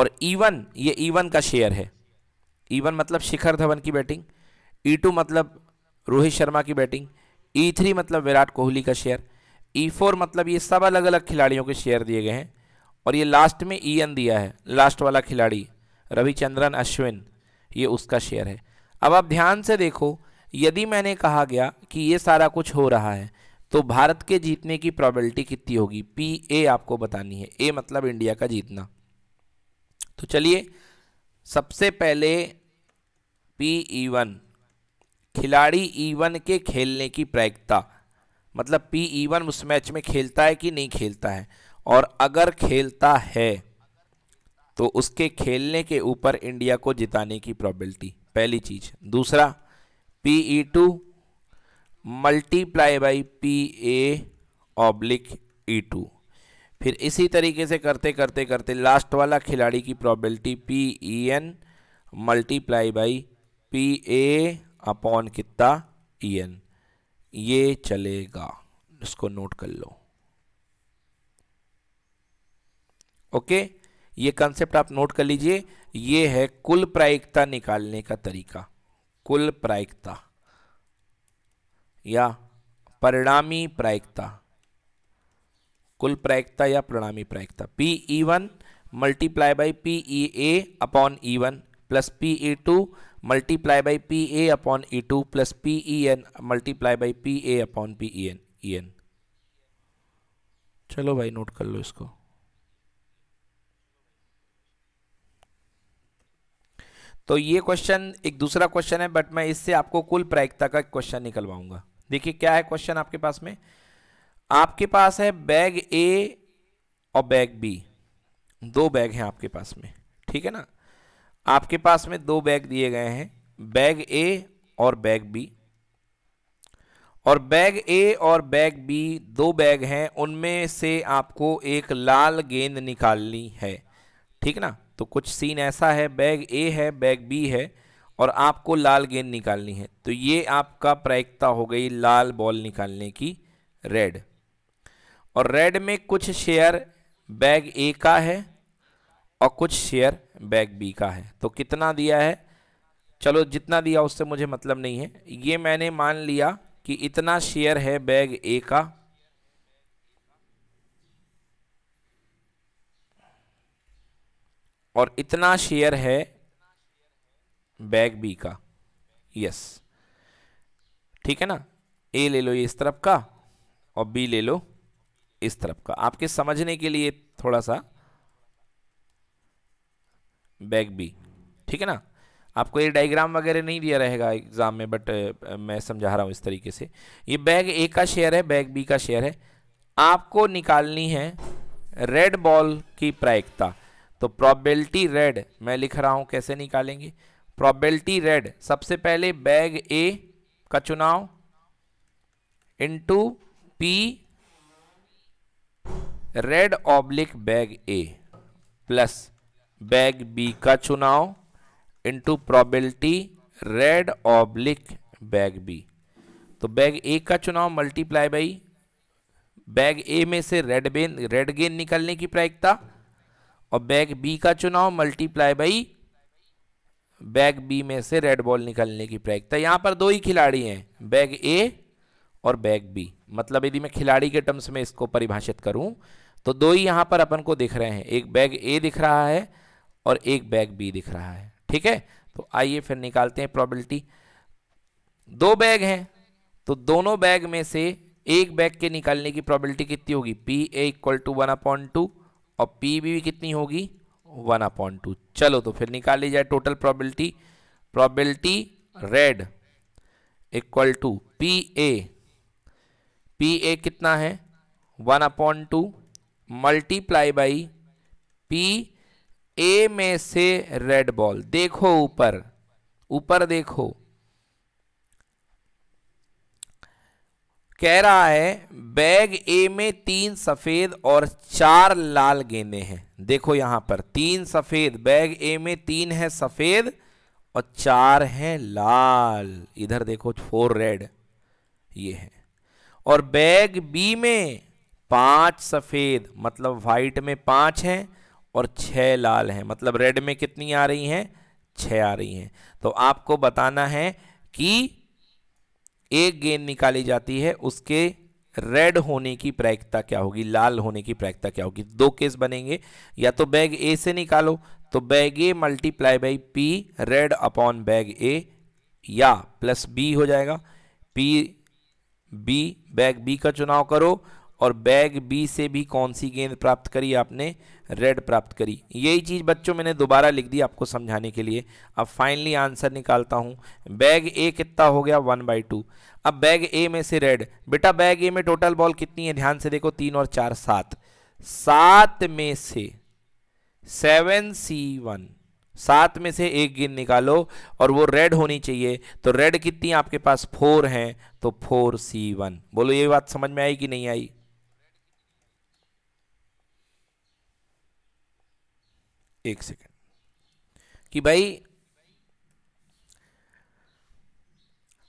और ईवन e ये ईवन e का शेयर है ईवन e मतलब शिखर धवन की बैटिंग ई टू मतलब रोहित शर्मा की बैटिंग ई थ्री मतलब विराट कोहली का शेयर ई फोर मतलब ये सब अलग अलग खिलाड़ियों के शेयर दिए गए हैं और ये लास्ट में ई एन दिया है लास्ट वाला खिलाड़ी रविचंद्रन अश्विन ये उसका शेयर है अब आप ध्यान से देखो यदि मैंने कहा गया कि ये सारा कुछ हो रहा है तो भारत के जीतने की प्रॉबिलिटी कितनी होगी पी ए आपको बतानी है ए मतलब इंडिया का जीतना तो चलिए सबसे पहले पी ई वन खिलाड़ी ई e वन के खेलने की प्रायिकता मतलब पी ई वन उस मैच में खेलता है कि नहीं खेलता है और अगर खेलता है तो उसके खेलने के ऊपर इंडिया को जिताने की प्रॉबिलिटी पहली चीज़ दूसरा P E two multiply by P A oblique E two फिर इसी तरीके से करते करते करते लास्ट वाला खिलाड़ी की probability P E N multiply by P A upon कितना ई e एन ये चलेगा इसको नोट कर लो ओके ये कंसेप्ट आप नोट कर लीजिए ये है कुल प्रायिकता निकालने का तरीका कुल प्रायिकता या परिणामी प्रायिकता कुल प्रायिकता या परिणामी प्रायिकता P E one multiply by P E A upon E one plus P E two multiply by P A upon E two plus P E N multiply by P A upon P E N E N चलो भाई note कर लो इसको तो ये question एक दूसरा question है but मैं इससे आपको कुल प्रायिकता का क्वेश्चन निकलवाऊंगा देखिए क्या है क्वेश्चन आपके पास में आपके पास है बैग ए और बैग बी दो बैग हैं आपके पास में ठीक है ना आपके पास में दो बैग दिए गए हैं बैग ए और बैग बी और बैग ए और बैग बी दो बैग हैं उनमें से आपको एक लाल गेंद निकालनी है ठीक ना तो कुछ सीन ऐसा है बैग ए है बैग बी है और आपको लाल गेंद निकालनी है तो ये आपका प्रायिकता हो गई लाल बॉल निकालने की रेड और रेड में कुछ शेयर बैग ए का है और कुछ शेयर बैग बी का है तो कितना दिया है चलो जितना दिया उससे मुझे मतलब नहीं है ये मैंने मान लिया कि इतना शेयर है बैग ए का और इतना शेयर है बैग बी का यस ठीक है ना ए ले लो ये इस तरफ का और बी ले लो इस तरफ का आपके समझने के लिए थोड़ा सा बैग बी ठीक है ना आपको ये डायग्राम वगैरह नहीं दिया रहेगा एग्जाम में बट मैं समझा रहा हूँ इस तरीके से ये बैग ए का शेयर है बैग बी का शेयर है आपको निकालनी है रेड बॉल की प्रायिकता तो प्रॉबिलिटी रेड मैं लिख रहा हूँ कैसे निकालेंगे प्रॉबेलिटी रेड सबसे पहले बैग ए का चुनाव into P red oblique bag A plus bag B का चुनाव into probability red oblique bag B तो बैग ए का चुनाव मल्टीप्लाई बाई बैग ए में से रेड बेन रेड गेन निकलने की प्रायिकता और बैग बी का चुनाव मल्टीप्लाई बाई बैग बी में से रेड बॉल निकलने की प्रयोगता तो यहाँ पर दो ही खिलाड़ी हैं बैग ए और बैग बी मतलब यदि मैं खिलाड़ी के टर्म्स में इसको परिभाषित करूँ तो दो ही यहाँ पर अपन को दिख रहे हैं एक बैग ए दिख रहा है और एक बैग बी दिख रहा है ठीक है तो आइए फिर निकालते हैं प्रॉबिलिटी दो बैग हैं तो दोनों बैग में से एक बैग के निकालने की प्रॉबिलिटी कितनी होगी P A equal to one upon two और पी भी कितनी होगी वन अपॉइंट टू चलो तो फिर निकाल ली जाए total probability probability red equal to P A P A कितना है one upon two multiply by P A में से रेड बॉल देखो ऊपर ऊपर देखो कह रहा है बैग ए में तीन सफ़ेद और चार लाल गेंदे हैं देखो यहां पर तीन सफ़ेद बैग ए में तीन है सफ़ेद और चार है लाल इधर देखो फोर रेड ये है और बैग बी में पांच सफ़ेद मतलब वाइट में पांच हैं और छ लाल हैं मतलब रेड में कितनी आ रही हैं छ आ रही हैं तो आपको बताना है कि एक गेंद निकाली जाती है उसके रेड होने की प्रायिकता क्या होगी लाल होने की प्रायिकता क्या होगी दो केस बनेंगे या तो बैग ए से निकालो तो bag A multiply by P red upon bag A या प्लस बी हो जाएगा पी बी बैग बी का चुनाव करो और बैग बी से भी कौन सी गेंद प्राप्त करी आपने रेड प्राप्त करी यही चीज़ बच्चों मैंने दोबारा लिख दी आपको समझाने के लिए अब फाइनली आंसर निकालता हूँ बैग ए कितना हो गया वन बाई टू अब बैग ए में से रेड बेटा बैग ए में टोटल बॉल कितनी है ध्यान से देखो तीन और चार सात सात में से सेवन सी वन सात में से एक गेंद निकालो और वो रेड होनी चाहिए तो रेड कितनी आपके पास फोर हैं तो फोर सी वन बोलो ये बात समझ में आई कि नहीं आई एक सेकेंड कि भाई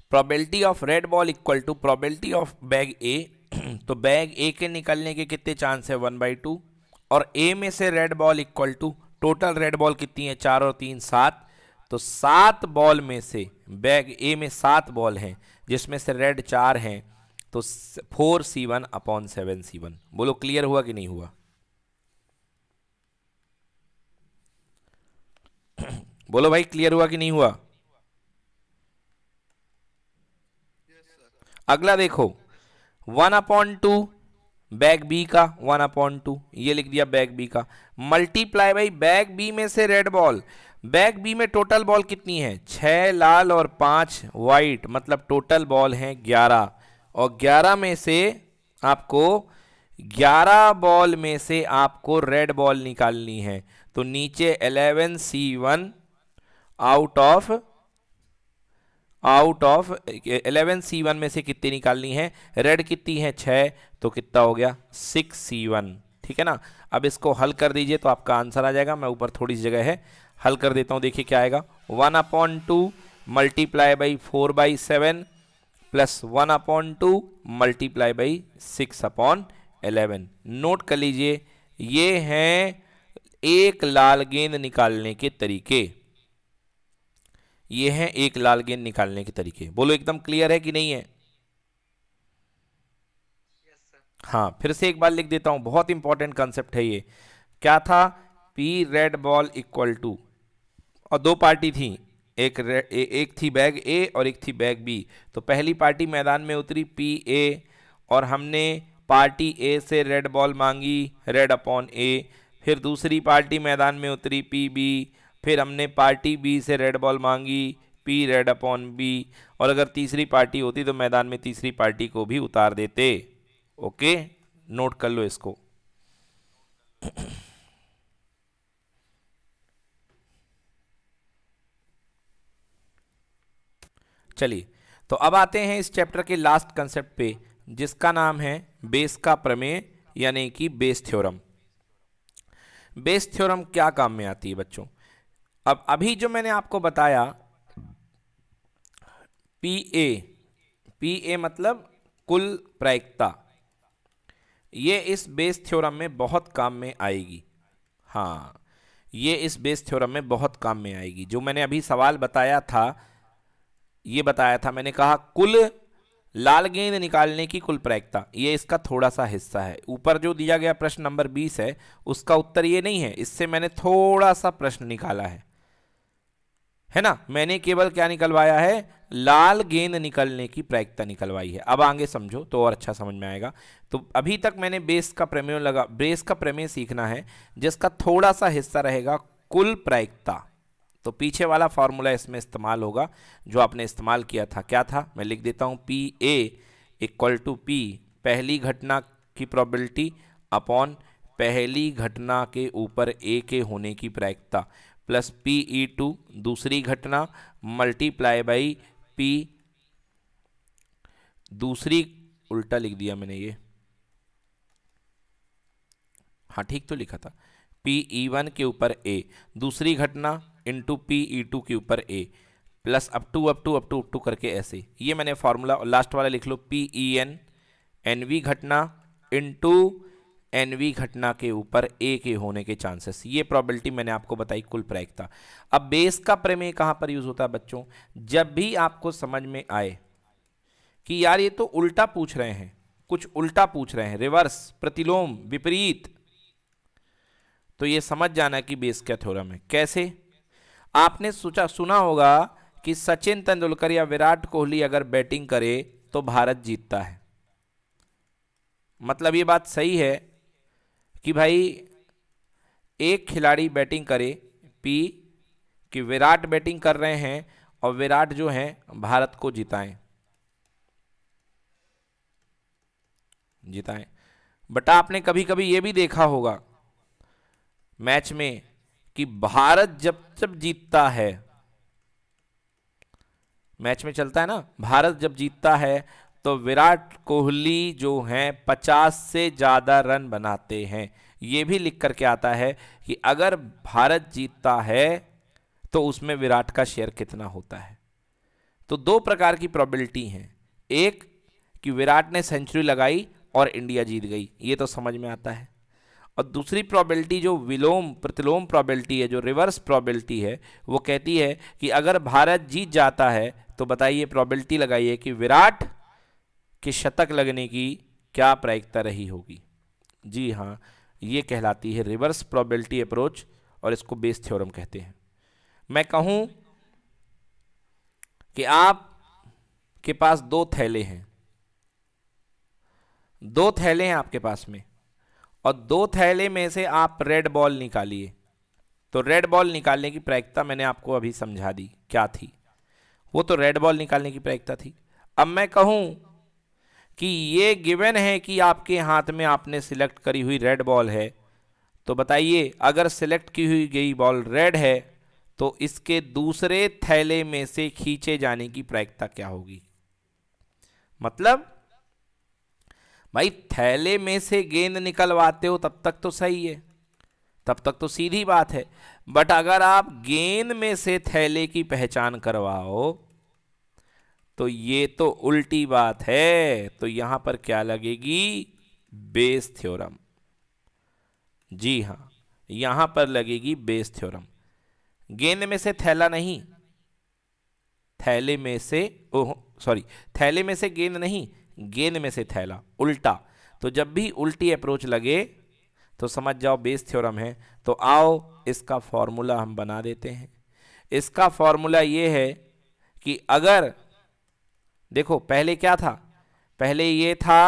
probability of red ball equal to probability of bag A तो बैग ए के निकलने के कितने चांस है वन बाई टू और ए में से red ball equal to total red ball कितनी है चार और तीन सात तो सात बॉल में से बैग ए में सात बॉल हैं जिसमें से रेड चार हैं तो four C one upon seven C one बोलो क्लियर हुआ कि नहीं हुआ बोलो भाई क्लियर हुआ कि नहीं हुआ अगला देखो one upon two bag B का वन अपॉइंट टू ये लिख दिया बैग बी का मल्टीप्लाई भाई बैग बी में से रेड बॉल बैग बी में टोटल बॉल कितनी है छह लाल और पांच व्हाइट मतलब टोटल बॉल है ग्यारह और ग्यारह में से आपको ग्यारह बॉल में से आपको रेड बॉल निकालनी है तो नीचे eleven C one out of out of eleven C one में से कितनी निकालनी है रेड कितनी है छः तो कितना हो गया सिक्स सी वन ठीक है ना अब इसको हल कर दीजिए तो आपका आंसर आ जाएगा मैं ऊपर थोड़ी सी जगह है हल कर देता हूँ देखिए क्या आएगा one upon two multiply by four by seven plus one upon two multiply by six upon eleven note कर लीजिए ये हैं एक लाल गेंद निकालने के तरीके ये हैं एक लाल गेंद निकालने के तरीके बोलो एकदम क्लियर है कि नहीं है हाँ फिर से एक बार लिख देता हूं बहुत इंपॉर्टेंट कॉन्सेप्ट है ये क्या था P red ball equal to और दो पार्टी थी एक ए, एक थी बैग ए और एक थी बैग बी तो पहली पार्टी मैदान में उतरी पी ए और हमने पार्टी ए से रेड बॉल मांगी रेड अपॉन ए फिर दूसरी पार्टी मैदान में उतरी पी बी फिर हमने पार्टी बी से रेड बॉल मांगी पी रेड अपॉन बी और अगर तीसरी पार्टी होती तो मैदान में तीसरी पार्टी को भी उतार देते ओके नोट कर लो इसको चलिए तो अब आते हैं इस चैप्टर के लास्ट कंसेप्ट पे जिसका नाम है बेस का प्रमेय यानी कि बेस थ्योरम बेस थ्योरम क्या काम में आती है बच्चों अब अभी जो मैंने आपको बताया पी ए पी ए मतलब कुल प्रायिकता ये इस बेस थ्योरम में बहुत काम में आएगी हाँ ये इस बेस थ्योरम में बहुत काम में आएगी जो मैंने अभी सवाल बताया था ये बताया था मैंने कहा कुल लाल गेंद निकालने की कुल प्रायिकता ये इसका थोड़ा सा हिस्सा है ऊपर जो दिया गया प्रश्न नंबर बीस है उसका उत्तर ये नहीं है इससे मैंने थोड़ा सा प्रश्न निकाला है है ना मैंने केवल क्या निकलवाया है लाल गेंद निकलने की प्रायिकता निकलवाई है अब आगे समझो तो और अच्छा समझ में आएगा तो अभी तक मैंने बेस का प्रमेय लगा बेस का प्रमेय सीखना है जिसका थोड़ा सा हिस्सा रहेगा कुल प्रायिकता तो पीछे वाला फॉर्मूला इसमें इस्तेमाल होगा जो आपने इस्तेमाल किया था क्या था मैं लिख देता हूँ P A equal to P पहली घटना की प्रॉबिलिटी अपॉन पहली घटना के ऊपर ए के होने की प्रायिकता प्लस पी ई टू दूसरी घटना मल्टीप्लाई बाई पी दूसरी उल्टा लिख दिया मैंने ये हाँ ठीक तो लिखा था पी ई वन के ऊपर ए दूसरी घटना इंटू पी ई टू के ऊपर A plus up to up to up to up to करके ऐसे ये मैंने फार्मूला लास्ट वाला लिख लो पी ई एन एन वी घटना इंटू एनवी घटना के ऊपर ए के होने के चांसेस ये प्रॉबिलिटी मैंने आपको बताई कुल प्रायिकता अब बेस का प्रमेय कहाँ पर यूज़ होता है बच्चों जब भी आपको समझ में आए कि यार ये तो उल्टा पूछ रहे हैं कुछ उल्टा पूछ रहे हैं रिवर्स प्रतिलोम विपरीत तो ये समझ जाना कि बेस क्या थ्योरम है कैसे आपने सोचा सुना होगा कि सचिन तेंदुलकर या विराट कोहली अगर बैटिंग करे तो भारत जीतता है मतलब ये बात सही है कि भाई एक खिलाड़ी बैटिंग करे पी कि विराट बैटिंग कर रहे हैं और विराट जो हैं भारत को जिताएं जिताएं बटा आपने कभी कभी ये भी देखा होगा मैच में कि भारत जब जब जीतता है मैच में चलता है ना भारत जब जीतता है तो विराट कोहली जो हैं 50 से ज़्यादा रन बनाते हैं ये भी लिख करके आता है कि अगर भारत जीतता है तो उसमें विराट का शेयर कितना होता है तो दो प्रकार की प्रॉबिलिटी हैं एक कि विराट ने सेंचुरी लगाई और इंडिया जीत गई ये तो समझ में आता है और दूसरी प्रॉबिलिटी जो विलोम प्रतिलोम प्रॉबिलिटी है जो रिवर्स प्रॉबिलिटी है वो कहती है कि अगर भारत जीत जाता है तो बताइए प्रॉबिलिटी लगाइए कि विराट कि शतक लगने की क्या प्रायिकता रही होगी जी हाँ ये कहलाती है रिवर्स प्रॉबिलिटी अप्रोच और इसको बेस थ्योरम कहते हैं मैं कहूँ कि आप के पास दो थैले हैं दो थैले हैं आपके पास में और दो थैले में से आप रेड बॉल निकालिए तो रेड बॉल निकालने की प्रायिकता मैंने आपको अभी समझा दी क्या थी वो तो रेड बॉल निकालने की प्रायिकता थी अब मैं कहूँ कि ये गिवन है कि आपके हाथ में आपने सिलेक्ट करी हुई रेड बॉल है तो बताइए अगर सिलेक्ट की हुई गई बॉल रेड है तो इसके दूसरे थैले में से खींचे जाने की प्रायिकता क्या होगी मतलब भाई थैले में से गेंद निकलवाते हो तब तक तो सही है तब तक तो सीधी बात है बट अगर आप गेंद में से थैले की पहचान करवाओ तो ये तो उल्टी बात है तो यहां पर क्या लगेगी बेस थ्योरम जी हां यहां पर लगेगी बेस थ्योरम गेंद में से थैला नहीं थैले में से ओह सॉरी थैले में से गेंद नहीं गेंद में से थैला उल्टा तो जब भी उल्टी अप्रोच लगे तो समझ जाओ बेस थ्योरम है तो आओ इसका फॉर्मूला हम बना देते हैं इसका फॉर्मूला ये है कि अगर देखो पहले क्या था पहले ये था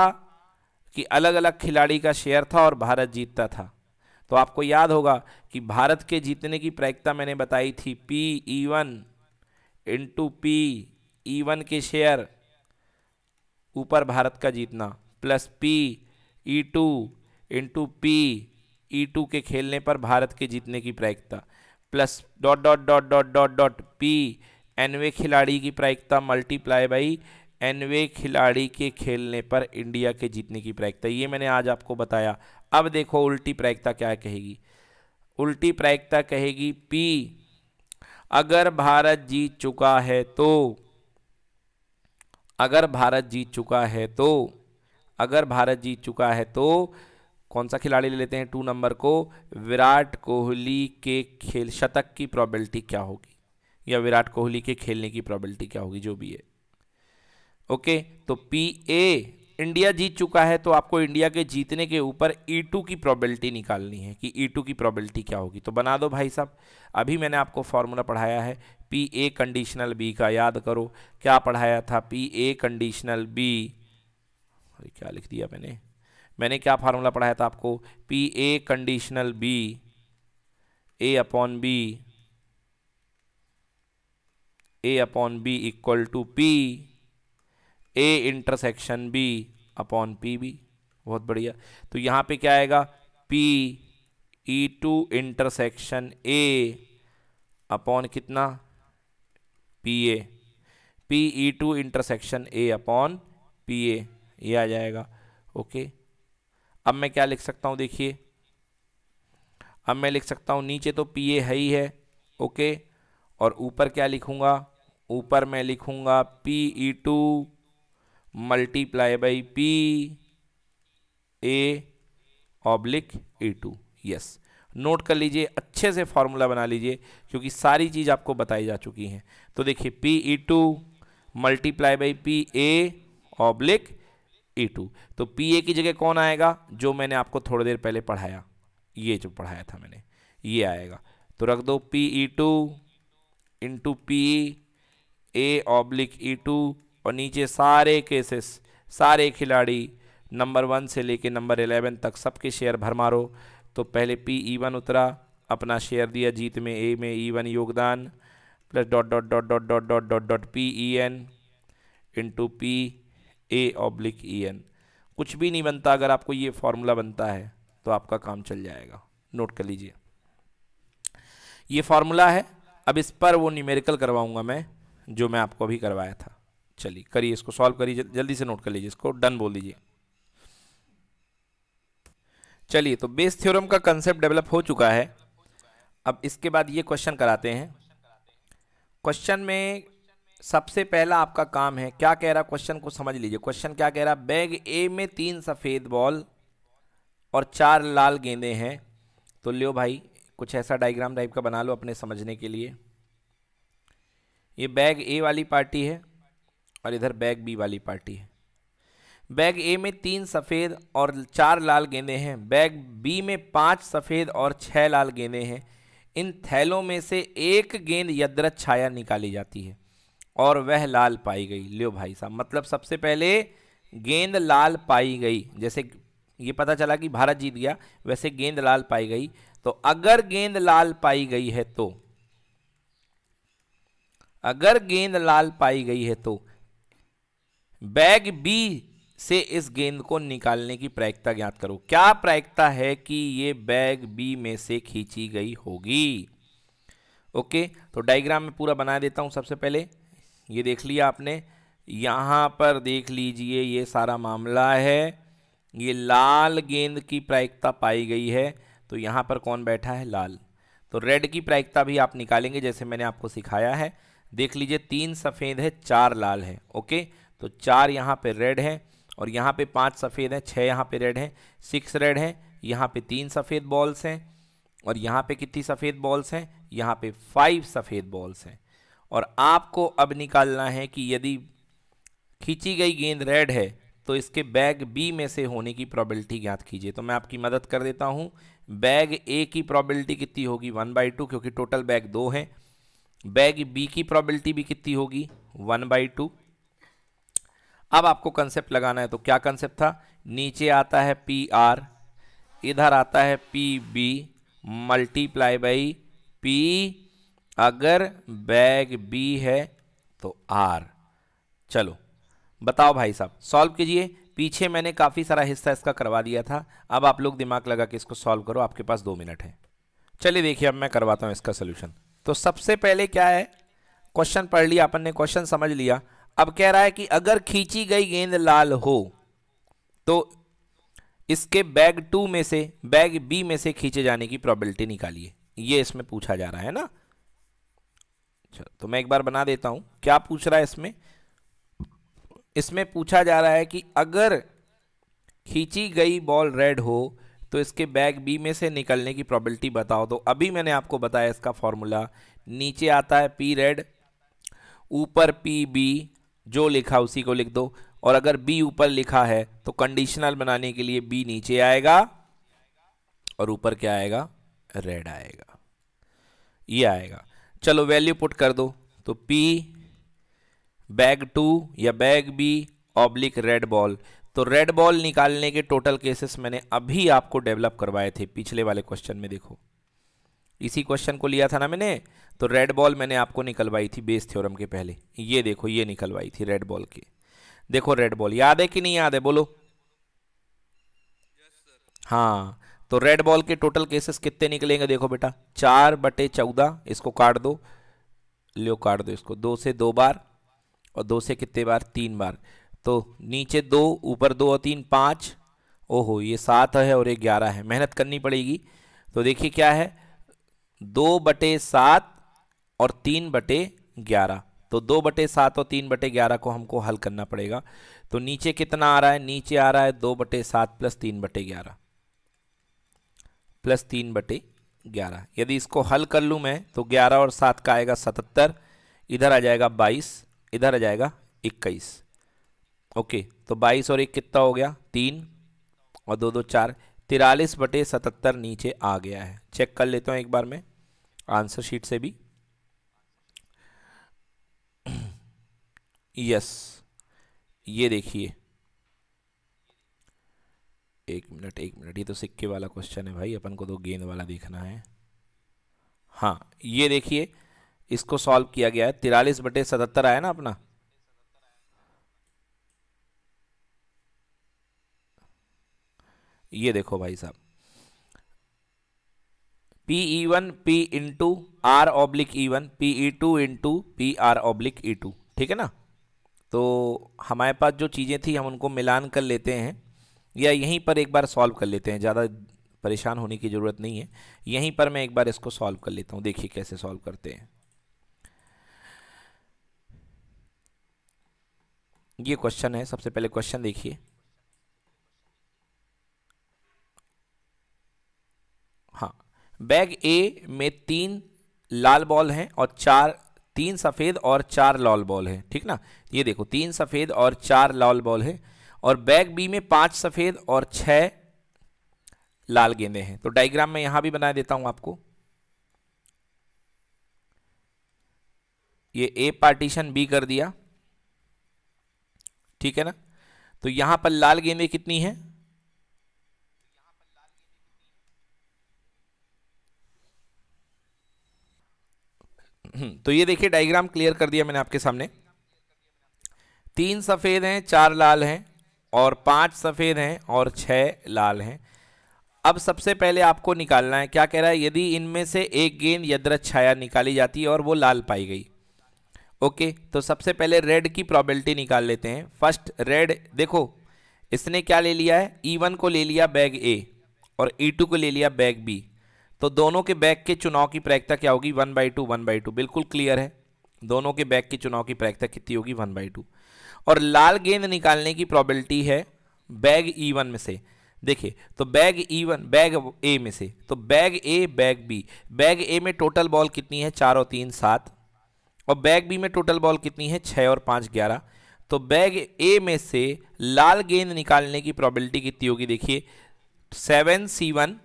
कि अलग अलग खिलाड़ी का शेयर था और भारत जीतता था तो आपको याद होगा कि भारत के जीतने की प्रायिकता मैंने बताई थी P E one into P E one के शेयर ऊपर भारत का जीतना plus P E two into P E two के खेलने पर भारत के जीतने की प्रायिकता plus dot dot dot dot dot dot P एनवे खिलाड़ी की प्रायिकता मल्टीप्लाई बाई एनवे खिलाड़ी के खेलने पर इंडिया के जीतने की प्रायिकता ये मैंने आज आपको बताया अब देखो उल्टी प्रायिकता क्या कहेगी उल्टी प्रायिकता कहेगी पी अगर भारत जीत चुका है तो अगर भारत जीत चुका है तो अगर भारत जीत चुका है तो कौन सा खिलाड़ी ले लेते हैं टू नंबर को विराट कोहली के खेल शतक की प्रॉबिलिटी क्या होगी या विराट कोहली के खेलने की प्रॉबिलिटी क्या होगी जो भी है ओके तो पी ए इंडिया जीत चुका है तो आपको इंडिया के जीतने के ऊपर ई e टू की प्रॉबिलिटी निकालनी है कि ई e टू की प्रॉबिलिटी क्या होगी तो बना दो भाई साहब अभी मैंने आपको फॉर्मूला पढ़ाया है पी ए कंडीशनल बी का याद करो क्या पढ़ाया था पी ए कंडीशनल बी अरे क्या लिख दिया मैंने मैंने क्या फार्मूला पढ़ाया था आपको P A conditional B A upon B A upon B equal to P A intersection B upon P B बहुत बढ़िया तो यहाँ पे क्या आएगा P E two intersection A upon कितना P A P E two intersection A upon P A ये आ जाएगा ओके अब मैं क्या लिख सकता हूँ देखिए अब मैं लिख सकता हूँ नीचे तो पी ए है ही है ओके और ऊपर क्या लिखूँगा ऊपर मैं लिखूंगा P E two multiply by P A oblique E two yes note कर लीजिए अच्छे से फॉर्मूला बना लीजिए क्योंकि सारी चीज़ आपको बताई जा चुकी हैं तो देखिए P E two multiply by P A oblique E two तो पी ए की जगह कौन आएगा जो मैंने आपको थोड़ी देर पहले पढ़ाया ये जो पढ़ाया था मैंने ये आएगा तो रख दो P E two into P A oblique E two और नीचे सारे केसेस सारे खिलाड़ी नंबर वन से लेके नंबर एलेवन तक सबके शेयर भर मारो तो पहले पी ई वन उतरा अपना शेयर दिया जीत में ए में ई e वन योगदान plus dot dot dot dot dot dot dot dot P E N into P A oblique E N कुछ भी नहीं बनता अगर आपको ये फार्मूला बनता है तो आपका काम चल जाएगा नोट कर लीजिए ये फार्मूला है अब इस पर वो न्यूमेरिकल करवाऊंगा मैं जो मैं आपको अभी करवाया था चलिए करिए इसको सॉल्व करिए जल्दी से नोट कर लीजिए इसको डन बोल दीजिए चलिए तो बेस थ्योरम का कंसेप्ट डेवलप हो चुका है अब इसके बाद ये क्वेश्चन कराते हैं क्वेश्चन में सबसे पहला आपका काम है क्या कह रहा क्वेश्चन को समझ लीजिए क्वेश्चन क्या कह रहा बैग ए में तीन सफ़ेद बॉल और चार लाल गेंदे हैं तो लियो भाई कुछ ऐसा डायग्राम टाइप का बना लो अपने समझने के लिए ये बैग ए वाली पार्टी है और इधर बैग बी वाली पार्टी है बैग ए में तीन सफ़ेद और चार लाल गेंदे हैं बैग बी में पांच सफ़ेद और छः लाल गेंदे हैं इन थैलों में से एक गेंद यद्रत छाया निकाली जाती है और वह लाल पाई गई लियो भाई साहब मतलब सबसे पहले गेंद लाल पाई गई जैसे ये पता चला कि भारत जीत गया वैसे गेंद लाल पाई गई तो अगर गेंद लाल पाई गई है तो अगर गेंद लाल पाई गई है तो बैग बी से इस गेंद को निकालने की प्रायिकता ज्ञात करो क्या प्रायिकता है कि ये बैग बी में से खींची गई होगी ओके तो डायग्राम में पूरा बना देता हूँ सबसे पहले ये देख लिया आपने यहाँ पर देख लीजिए ये सारा मामला है ये लाल गेंद की प्रायिकता पाई गई है तो यहाँ पर कौन बैठा है लाल तो रेड की प्रायिकता भी आप निकालेंगे जैसे मैंने आपको सिखाया है देख लीजिए तीन सफ़ेद है चार लाल है ओके तो चार यहाँ पे रेड है और यहाँ पे पांच सफ़ेद हैं छः यहाँ पे रेड हैं सिक्स रेड हैं यहाँ पे तीन सफ़ेद बॉल्स हैं और यहाँ पे कितनी सफ़ेद बॉल्स हैं यहाँ पे फाइव सफ़ेद बॉल्स हैं और आपको अब निकालना है कि यदि खींची गई गेंद रेड है तो इसके बैग बी में से होने की प्रॉबिलिटी ज्ञात कीजिए तो मैं आपकी मदद कर देता हूँ बैग ए की प्रॉबिलिटी कितनी होगी वन बाई टू क्योंकि टोटल बैग दो हैं बैग बी की प्रोबेबिलिटी भी कितनी होगी वन बाई टू अब आपको कंसेप्ट लगाना है तो क्या कंसेप्ट था नीचे आता है पी आर इधर आता है P B multiply by P अगर बैग बी है तो आर चलो बताओ भाई साहब सॉल्व कीजिए पीछे मैंने काफ़ी सारा हिस्सा इसका करवा दिया था अब आप लोग दिमाग लगा के इसको सॉल्व करो आपके पास दो मिनट है चलिए देखिए अब मैं करवाता हूँ इसका सोल्यूशन तो सबसे पहले क्या है क्वेश्चन पढ़ लिया अपन ने क्वेश्चन समझ लिया अब कह रहा है कि अगर खींची गई गेंद लाल हो तो इसके बैग टू में से बैग बी में से खींचे जाने की प्रॉबिलिटी निकालिए ये इसमें पूछा जा रहा है ना अच्छा तो मैं एक बार बना देता हूं क्या पूछ रहा है इसमें इसमें पूछा जा रहा है कि अगर खींची गई बॉल रेड हो तो इसके बैग बी में से निकलने की प्रॉबिलिटी बताओ तो अभी मैंने आपको बताया इसका फॉर्मूला नीचे आता है पी रेड ऊपर पी बी जो लिखा उसी को लिख दो और अगर बी ऊपर लिखा है तो कंडीशनल बनाने के लिए बी नीचे आएगा और ऊपर क्या आएगा रेड आएगा ये आएगा चलो वैल्यू पुट कर दो तो पी बैग टू या bag B oblique red ball तो रेड बॉल निकालने के टोटल केसेस मैंने अभी आपको डेवलप करवाए थे पिछले वाले क्वेश्चन में देखो इसी क्वेश्चन को लिया था ना मैंने तो रेड बॉल मैंने आपको निकलवाई थी बेस थ्योरम के पहले ये देखो ये निकलवाई थी रेड बॉल के देखो रेड बॉल याद है कि नहीं याद है बोलो yes, हाँ तो रेड बॉल के टोटल केसेस कितने निकलेंगे देखो बेटा चार बटे चौदह इसको काट दो लियो काट दो इसको दो से दो बार और दो से कितने बार तीन बार तो नीचे दो ऊपर दो और तीन पाँच ओहो ये सात है और ये ग्यारह है मेहनत करनी पड़ेगी तो देखिए क्या है दो बटे सात और तीन बटे ग्यारह तो दो बटे सात और तीन बटे ग्यारह को हमको हल करना पड़ेगा तो नीचे कितना आ रहा है नीचे आ रहा है दो बटे सात प्लस तीन बटे ग्यारह प्लस तीन बटे ग्यारह यदि इसको हल कर लूँ मैं तो ग्यारह और सात का आएगा सतहत्तर इधर आ जाएगा बाईस इधर आ जाएगा इक्कीस ओके तो बाईस और एक कितना हो गया तीन और दो दो चार तिरालीस बटे सतहत्तर नीचे आ गया है चेक कर लेता हूँ एक बार मैं आंसर शीट से भी यस ये देखिए एक मिनट एक मिनट ये तो सिक्के वाला क्वेश्चन है भाई अपन को तो गेंद वाला देखना है हाँ ये देखिए इसको सॉल्व किया गया है तिरालीस बटे सतहत्तर आया ना अपना ये देखो भाई साहब P E one P into R oblique E one P E two into P R oblique E two ठीक है ना तो हमारे पास जो चीज़ें थी हम उनको मिलान कर लेते हैं या यहीं पर एक बार सॉल्व कर लेते हैं ज़्यादा परेशान होने की ज़रूरत नहीं है यहीं पर मैं एक बार इसको सॉल्व कर लेता हूँ देखिए कैसे सॉल्व करते हैं ये क्वेश्चन है सबसे पहले क्वेश्चन देखिए बैग ए में तीन लाल बॉल हैं और चार तीन सफ़ेद और चार लाल बॉल है ठीक ना ये देखो तीन सफ़ेद और चार लाल बॉल है और बैग बी में पांच सफ़ेद और छः लाल गेंदे हैं तो डायग्राम में यहाँ भी बना देता हूँ आपको ये ए पार्टीशन बी कर दिया ठीक है ना तो यहाँ पर लाल गेंदे कितनी हैं हम्म, तो ये देखिए डायग्राम क्लियर कर दिया मैंने आपके सामने तीन सफ़ेद हैं चार लाल हैं और पांच सफ़ेद हैं और छः लाल हैं अब सबसे पहले आपको निकालना है क्या कह रहा है यदि इनमें से एक गेंद यद्रत छाया निकाली जाती है और वो लाल पाई गई ओके तो सबसे पहले रेड की प्रॉबिलिटी निकाल लेते हैं फर्स्ट रेड देखो इसने क्या ले लिया है ई e वन को ले लिया बैग ए और ई e टू को ले लिया बैग बी तो दोनों के बैक के चुनाव की प्रायिकता क्या होगी one by two one by two बिल्कुल क्लियर है दोनों के बैक के चुनाव की प्रायिकता कितनी होगी वन बाई टू और लाल गेंद निकालने की प्रॉबिलिटी है बैग ई e वन में से देखिए तो bag E e one bag A में से तो bag A bag B bag A में टोटल बॉल कितनी है चार और तीन सात और बैग बी में टोटल बॉल कितनी है छः और पाँच ग्यारह तो बैग ए में से लाल गेंद निकालने की प्रॉबिलिटी कितनी होगी देखिए seven C one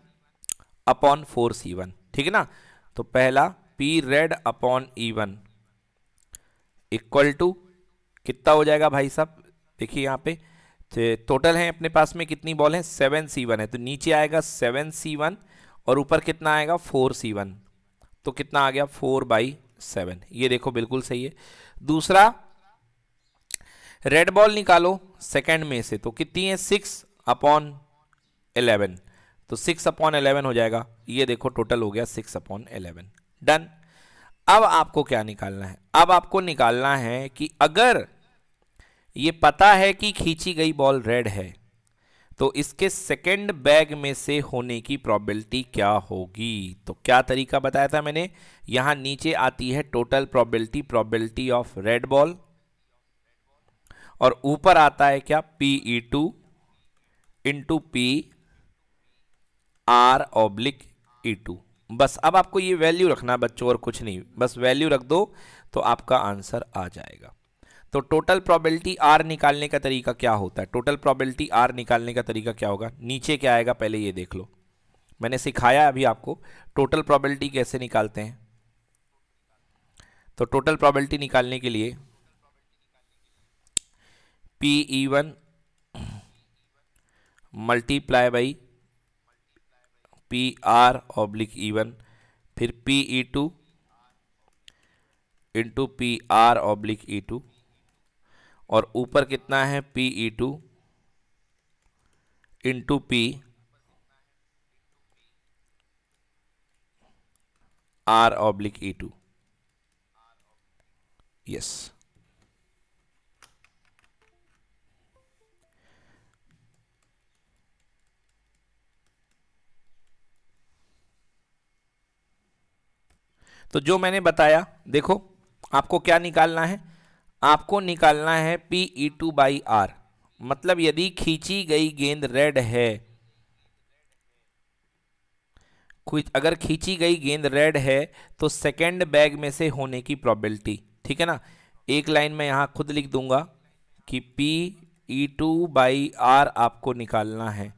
upon four C one ठीक है ना तो पहला P red upon E one equal to कितना हो जाएगा भाई साहब देखिए यहाँ पे टोटल तो है अपने पास में कितनी बॉल है सेवन सी वन है तो नीचे आएगा सेवन सी वन और ऊपर कितना आएगा फोर सी वन तो कितना आ गया फोर बाई सेवन ये देखो बिल्कुल सही है दूसरा रेड बॉल निकालो सेकंड में से तो कितनी है सिक्स अपॉन इलेवन तो सिक्स अपॉन एलेवन हो जाएगा ये देखो टोटल हो गया सिक्स अपॉन एलेवन डन अब आपको क्या निकालना है अब आपको निकालना है कि अगर ये पता है कि खींची गई बॉल रेड है तो इसके सेकेंड बैग में से होने की प्रॉबिलिटी क्या होगी तो क्या तरीका बताया था मैंने यहां नीचे आती है total probability probability of red ball और ऊपर आता है क्या P E two into P R oblique E two बस अब आपको ये वैल्यू रखना बच्चों और कुछ नहीं बस वैल्यू रख दो तो आपका आंसर आ जाएगा तो टोटल प्रॉबिलिटी आर निकालने का तरीका क्या होता है टोटल प्रॉबिलिटी आर निकालने का तरीका क्या होगा नीचे क्या आएगा पहले ये देख लो मैंने सिखाया अभी आपको टोटल प्रॉबिलिटी कैसे निकालते हैं तो टोटल प्रॉबिलिटी निकालने के लिए P E one multiply by P R oblique E one फिर P E two into P R oblique E two और ऊपर कितना है P E two into P R oblique E two yes तो जो मैंने बताया देखो आपको क्या निकालना है आपको निकालना है P E two by R मतलब यदि खींची गई गेंद रेड है अगर खींची गई गेंद रेड है तो सेकेंड बैग में से होने की प्रॉबिलिटी ठीक है ना एक लाइन में यहां खुद लिख दूंगा कि P E two by R आपको निकालना है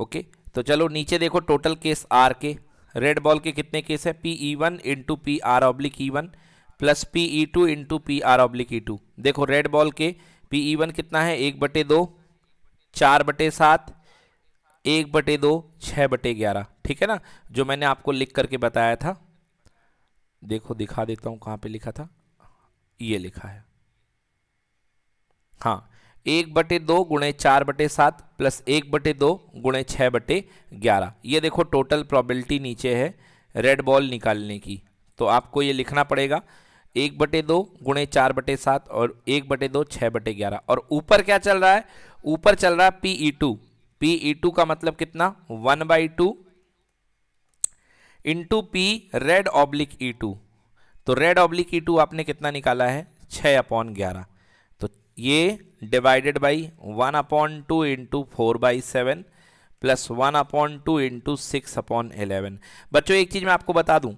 ओके तो चलो नीचे देखो टोटल केस आर के रेड बॉल के कितने केस है P E one into P R oblique E one plus P E two into P R oblique E two देखो रेड बॉल के पी ई वन कितना है एक बटे दो चार बटे सात एक बटे दो छः बटे ग्यारह ठीक है ना जो मैंने आपको लिख करके बताया था देखो दिखा देता हूँ कहाँ पे लिखा था ये लिखा है हाँ एक बटे दो गुणे चार बटे सात प्लस एक बटे दो गुणे छः बटे ग्यारह ये देखो टोटल प्रॉबिलिटी नीचे है रेड बॉल निकालने की तो आपको ये लिखना पड़ेगा एक बटे दो गुणे चार बटे सात और एक बटे दो छः बटे ग्यारह और ऊपर क्या चल रहा है ऊपर चल रहा है P E two P E two का मतलब कितना one by two into P red oblique E two तो रेड ऑब्लिक ई टू आपने कितना निकाला है छः अपॉन ग्यारह ये divided by one upon two into four by seven plus one upon two into six upon eleven बच्चों एक चीज़ मैं आपको बता दूं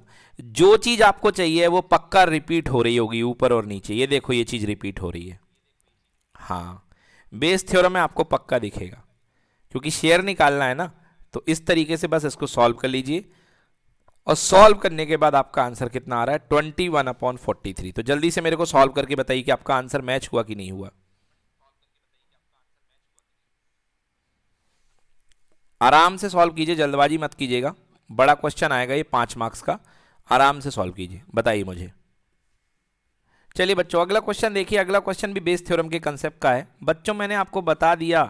जो चीज़ आपको चाहिए वो पक्का रिपीट हो रही होगी ऊपर और नीचे ये देखो ये चीज़ रिपीट हो रही है हाँ बेस थ्योरम में आपको पक्का दिखेगा क्योंकि शेयर निकालना है ना तो इस तरीके से बस इसको सॉल्व कर लीजिए और सॉल्व करने के बाद आपका आंसर कितना आ रहा है twenty one upon forty three तो जल्दी से मेरे को सॉल्व करके बताइए कि आपका आंसर मैच हुआ कि नहीं हुआ आराम से सॉल्व कीजिए जल्दबाजी मत कीजिएगा बड़ा क्वेश्चन आएगा ये पांच मार्क्स का आराम से सॉल्व कीजिए बताइए मुझे चलिए बच्चों अगला क्वेश्चन देखिए अगला क्वेश्चन भी बेस थ्योरम के कंसेप्ट का है बच्चों मैंने आपको बता दिया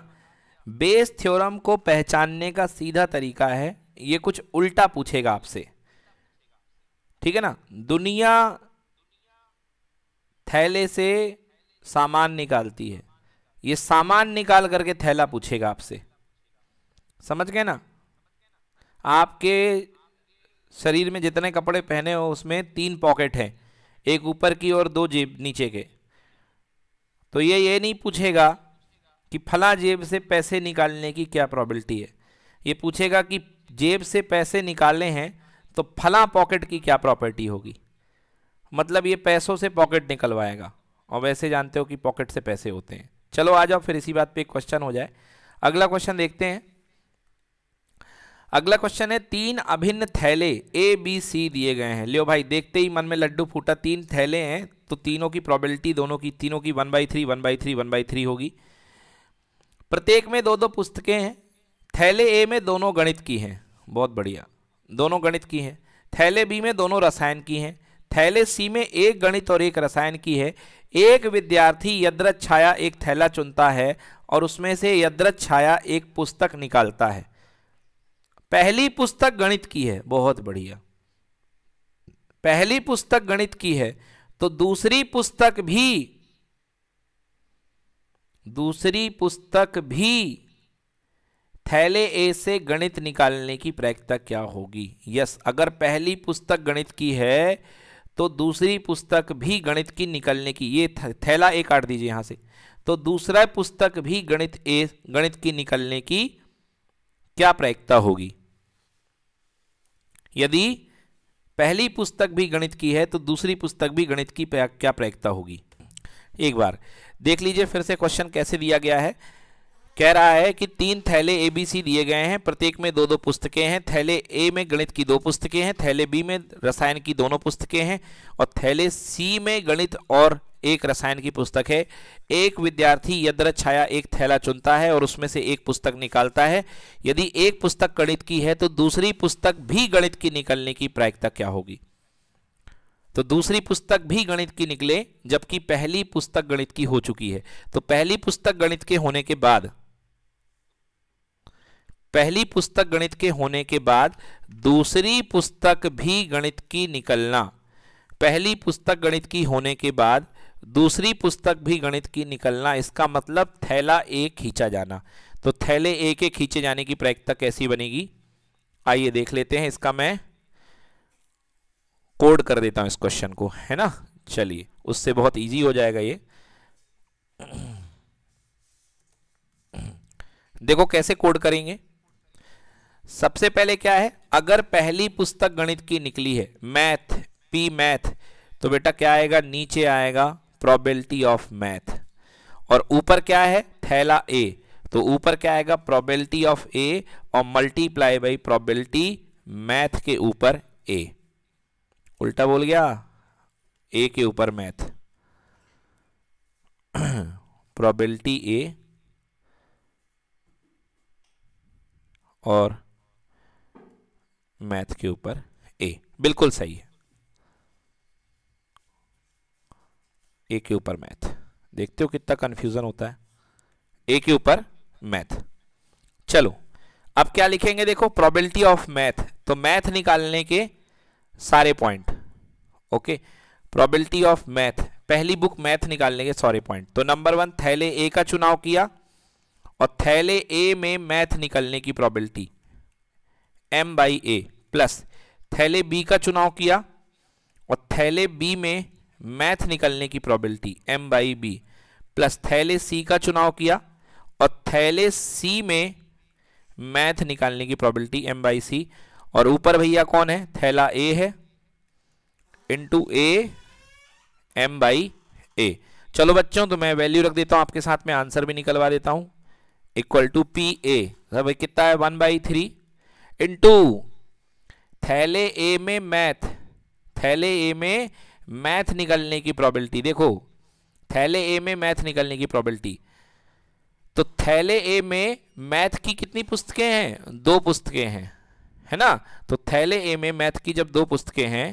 बेस थ्योरम को पहचानने का सीधा तरीका है ये कुछ उल्टा पूछेगा आपसे ठीक है ना दुनिया थैले से सामान निकालती है ये सामान निकाल करके थैला पूछेगा आपसे समझ गए ना आपके शरीर में जितने कपड़े पहने हो उसमें तीन पॉकेट हैं एक ऊपर की और दो जेब नीचे के तो ये ये नहीं पूछेगा कि फला जेब से पैसे निकालने की क्या प्रॉबिलिटी है ये पूछेगा कि जेब से पैसे निकालने हैं तो फला पॉकेट की क्या प्रॉपर्टी होगी मतलब ये पैसों से पॉकेट निकलवाएगा और वैसे जानते हो कि पॉकेट से पैसे होते हैं चलो आ जाओ फिर इसी बात पे क्वेश्चन हो जाए अगला क्वेश्चन देखते हैं अगला क्वेश्चन है तीन अभिन्न थैले ए बी सी दिए गए हैं लियो भाई देखते ही मन में लड्डू फूटा तीन थैले हैं तो तीनों की प्रोबेबिलिटी दोनों की तीनों की one by three one by three one by three होगी प्रत्येक में दो दो पुस्तकें हैं थैले ए में दोनों गणित की हैं बहुत बढ़िया दोनों गणित की हैं थैले बी में दोनों रसायन की हैं थैले सी में एक गणित और एक रसायन की है एक विद्यार्थी यद्रत छाया एक थैला चुनता है और उसमें से यद्रत छाया एक पुस्तक निकालता है पहली पुस्तक गणित की है बहुत बढ़िया पहली पुस्तक गणित की है तो दूसरी पुस्तक भी दूसरी पुस्तक भी थैले ए से गणित निकालने की प्रायिकता क्या होगी यस अगर पहली पुस्तक गणित की है तो दूसरी पुस्तक भी गणित की निकलने की ये थैला ए काट दीजिए यहां से तो दूसरा पुस्तक भी गणित ए गणित की निकलने की क्या प्रायिकता होगी यदि पहली पुस्तक भी गणित की है तो दूसरी पुस्तक भी गणित की क्या प्रायिकता होगी एक बार देख लीजिए फिर से क्वेश्चन कैसे दिया गया है कह रहा है कि तीन थैले ए बी सी दिए गए हैं प्रत्येक में दो दो पुस्तकें हैं थैले ए में गणित की दो पुस्तकें हैं थैले बी में रसायन की दोनों पुस्तकें हैं और थैले सी में गणित और एक रसायन की पुस्तक है एक विद्यार्थी यद्र छाया एक थैला चुनता है और उसमें से एक पुस्तक निकालता है यदि एक पुस्तक गणित की है तो दूसरी पुस्तक भी गणित की निकलने की प्रायिकता क्या होगी तो दूसरी पुस्तक भी गणित की निकले जबकि पहली पुस्तक गणित की हो चुकी है तो पहली पुस्तक गणित के होने के बाद पहली पुस्तक गणित के होने के बाद दूसरी पुस्तक भी गणित की निकलना पहली पुस्तक गणित की होने के बाद दूसरी पुस्तक भी गणित की निकलना इसका मतलब थैला ए खींचा जाना तो थैले ए के खींचे जाने की प्रयक्ता कैसी बनेगी आइए देख लेते हैं इसका मैं कोड कर देता हूं इस क्वेश्चन को है ना चलिए उससे बहुत इजी हो जाएगा ये देखो कैसे कोड करेंगे सबसे पहले क्या है अगर पहली पुस्तक गणित की निकली है मैथ पी मैथ तो बेटा क्या आएगा नीचे आएगा प्रोबेबिलिटी ऑफ मैथ और ऊपर क्या है थैला ए तो ऊपर क्या आएगा प्रोबेबिलिटी ऑफ ए और मल्टीप्लाई बाई प्रोबेबिलिटी मैथ के ऊपर ए उल्टा बोल गया ए के ऊपर मैथ प्रोबेबिलिटी ए और मैथ के ऊपर ए बिल्कुल सही है ए के ऊपर मैथ देखते हो कितना कंफ्यूजन होता है ए के ऊपर मैथ चलो अब क्या लिखेंगे देखो प्रोबेबिलिटी ऑफ मैथ तो मैथ निकालने के सारे point okay probability of math पहली बुक मैथ निकालने के सारे पॉइंट तो नंबर वन थैले ए का चुनाव किया और थैले ए में मैथ निकलने की probability M by A plus थैले बी का चुनाव किया और थैले बी में मैथ निकलने की probability M by B plus थैले सी का चुनाव किया और थैले सी में मैथ निकालने की प्रोबेबिलिटी एम बाई सी और ऊपर भैया कौन है थैला ए है into A M by A चलो बच्चों तो मैं वैल्यू रख देता हूं आपके साथ में आंसर भी निकलवा देता हूं इक्वल टू पी ए भाई कितना है वन बाई थ्री इनटू थैले ए में मैथ थैले ए में मैथ निकलने की प्रॉबिलिटी देखो थैले ए में मैथ निकलने की प्रॉबिलिटी तो थैले ए में मैथ की कितनी पुस्तकें हैं दो पुस्तकें हैं है ना तो थैले ए में मैथ की जब दो पुस्तकें हैं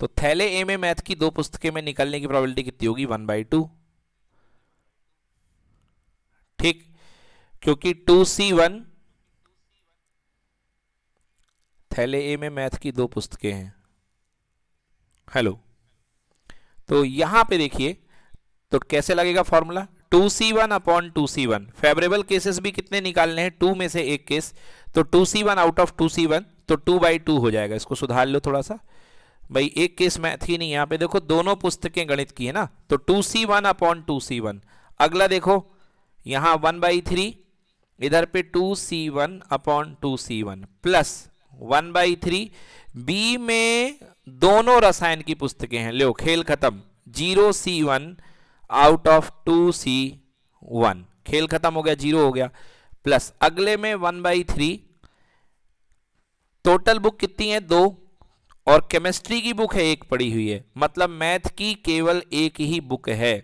तो थैले ए में मैथ की दो पुस्तकें में निकलने की प्रोबेबिलिटी कितनी होगी वन बाई टू ठीक क्योंकि टू सी वन थैले ए में मैथ की दो पुस्तकें हैं हेलो तो यहां पे देखिए तो कैसे लगेगा formula two C one upon two C one favourable cases भी कितने निकालने हैं टू में से एक केस तो two C one out of two C one तो टू बाई टू हो जाएगा इसको सुधार लो थोड़ा सा भाई एक केस मैथ ही नहीं यहां पे देखो दोनों पुस्तकें गणित की है ना तो two C one upon two C one अगला देखो यहां वन बाई थ्री इधर पे two C one upon two C one plus one by three B में दोनों रसायन की पुस्तकें हैं लो खेल खत्म zero C one out of two C one खेल खत्म हो गया जीरो हो गया प्लस अगले में one by three total book कितनी है दो और केमिस्ट्री की बुक है एक पड़ी हुई है मतलब मैथ की केवल एक ही बुक है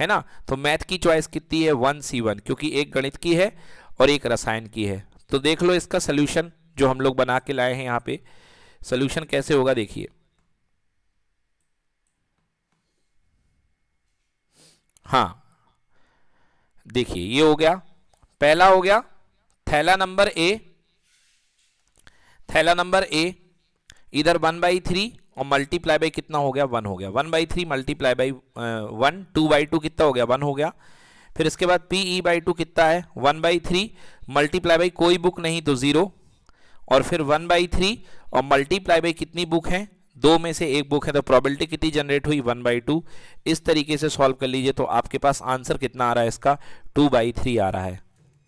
है ना तो मैथ की चॉइस कितनी है वन सी वन क्योंकि एक गणित की है और एक रसायन की है तो देख लो इसका सोल्यूशन जो हम लोग बना के लाए हैं यहाँ पे सोल्यूशन कैसे होगा देखिए हाँ देखिए ये हो गया पहला हो गया थैला नंबर ए थैला नंबर ए इधर वन बाई थ्री और मल्टीप्लाई बाई कितना हो गया वन हो गया one by three multiply by one two by two कितना हो गया वन हो गया फिर इसके बाद पी ई बाई टू कितना है one by three multiply by कोई बुक नहीं तो ज़ीरो और फिर वन बाई थ्री और मल्टीप्लाई बाई कितनी बुक है दो में से एक बुक है तो प्रॉबिलिटी कितनी जनरेट हुई वन बाई टू इस तरीके से सॉल्व कर लीजिए तो आपके पास आंसर कितना आ रहा है इसका टू बाई थ्री आ रहा है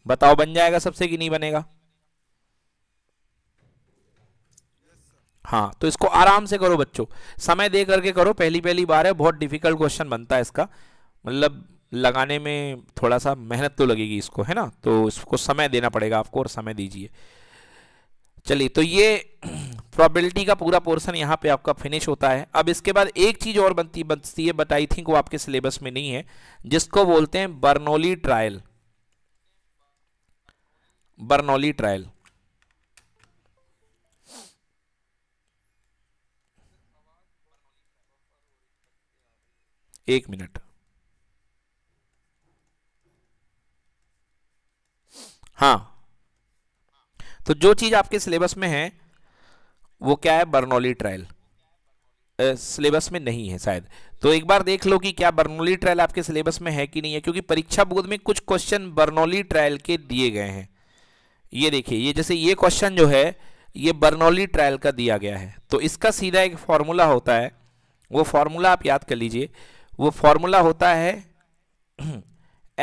बताओ बन जाएगा सबसे कि नहीं बनेगा हाँ तो इसको आराम से करो बच्चों समय दे करके करो पहली पहली बार है बहुत डिफिकल्ट क्वेश्चन बनता है इसका मतलब लगाने में थोड़ा सा मेहनत तो लगेगी इसको है ना तो इसको समय देना पड़ेगा आपको और समय दीजिए चलिए तो ये प्रोबेबिलिटी का पूरा पोर्शन यहाँ पे आपका फिनिश होता है अब इसके बाद एक चीज़ और बनती बनती है बट आई थिंक वो आपके सिलेबस में नहीं है जिसको बोलते हैं बर्नौली ट्रायल बर्नौली ट्रायल एक मिनट हाँ तो जो चीज आपके सिलेबस में है वो क्या है बर्नौली ट्रायल सिलेबस में नहीं है शायद तो एक बार देख लो कि क्या बर्नौली ट्रायल आपके सिलेबस में है कि नहीं है क्योंकि परीक्षा बोर्ड में कुछ क्वेश्चन बर्नौली ट्रायल के दिए गए हैं ये देखिए ये जैसे ये क्वेश्चन जो है ये बर्नौली ट्रायल का दिया गया है तो इसका सीधा एक फॉर्मूला होता है वो फॉर्मूला आप याद कर लीजिए वो फॉर्मूला होता है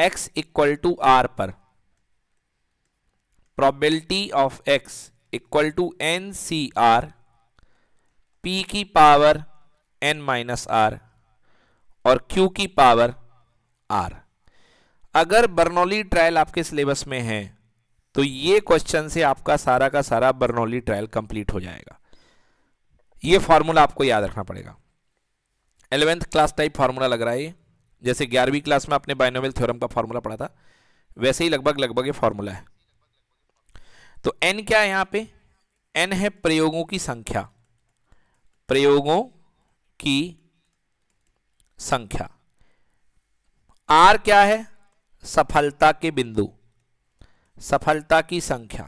एक्स इक्वल टू आर पर probability of X equal to N C R P की पावर एन माइनस आर और क्यू की पावर आर अगर बर्नौली ट्रायल आपके सिलेबस में है तो ये क्वेश्चन से आपका सारा का सारा बर्नौली ट्रायल कंप्लीट हो जाएगा ये फॉर्मूला आपको याद रखना पड़ेगा एलेवेंथ क्लास टाइप फार्मूला लग रहा है जैसे ग्यारहवीं क्लास में आपने बाइनोवेल थ्योरम का फार्मूला पढ़ा था वैसे ही लगभग लगभग ये फार्मूला है तो एन क्या है यहाँ पे एन है प्रयोगों की संख्या प्रयोगों की संख्या आर क्या है सफलता के बिंदु सफलता की संख्या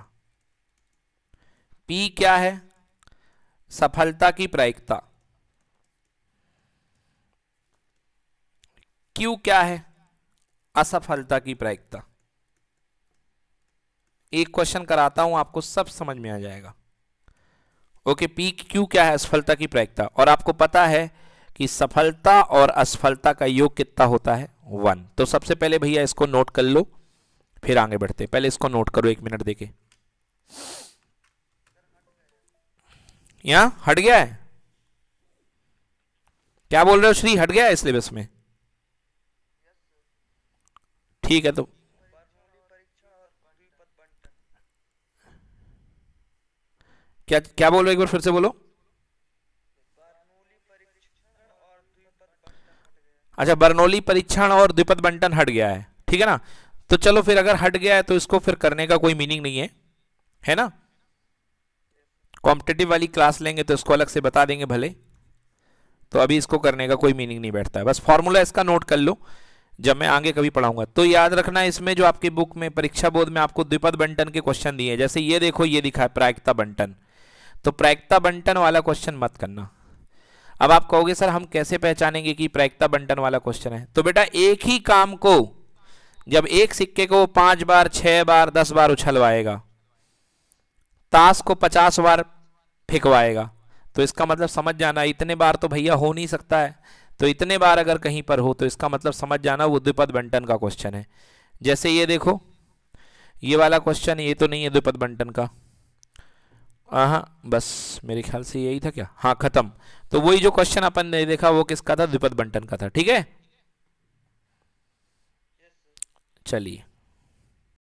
पी क्या है सफलता की प्रायिकता क्यू क्या है असफलता की प्रायिकता एक क्वेश्चन कराता हूं आपको सब समझ में आ जाएगा ओके पी क्यू क्या है असफलता की प्रायिकता और आपको पता है कि सफलता और असफलता का योग कितना होता है वन तो सबसे पहले भैया इसको नोट कर लो फिर आगे बढ़ते पहले इसको नोट करो एक मिनट देखे यहां हट गया है क्या बोल रहे हो श्री हट गया है सिलेबस में ठीक है तो क्या क्या बोलो एक बार फिर से बोलो अच्छा बर्नौली परीक्षण और द्विपद बंटन हट गया है ठीक है ना तो चलो फिर अगर हट गया है तो इसको फिर करने का कोई मीनिंग नहीं है है ना कॉम्पिटेटिव वाली क्लास लेंगे तो इसको अलग से बता देंगे भले तो अभी इसको करने का कोई मीनिंग नहीं बैठता है बस फॉर्मूला इसका नोट कर लो जब मैं आगे कभी पढ़ाऊंगा तो याद रखना इसमें जो आपके बुक में परीक्षा बोर्ड में आपको द्विपद बंटन के क्वेश्चन दिए जैसे ये देखो ये दिखा है प्रायिकता बंटन तो प्रायिकता बंटन वाला क्वेश्चन मत करना अब आप कहोगे सर हम कैसे पहचानेंगे कि प्रायिकता बंटन वाला क्वेश्चन है तो बेटा एक ही काम को जब एक सिक्के को पांच बार छह बार दस बार उछलवाएगा ताश को पचास बार फेंकवाएगा तो इसका मतलब समझ जाना इतने बार तो भैया हो नहीं सकता है तो इतने बार अगर कहीं पर हो तो इसका मतलब समझ जाना उद्विपद बंटन का क्वेश्चन है जैसे ये देखो ये वाला क्वेश्चन ये तो नहीं है द्विपद बंटन का हाँ बस मेरे ख्याल से यही था क्या हाँ खत्म तो वही जो क्वेश्चन अपन ने देखा वो किसका था द्विपद बंटन का था ठीक है चलिए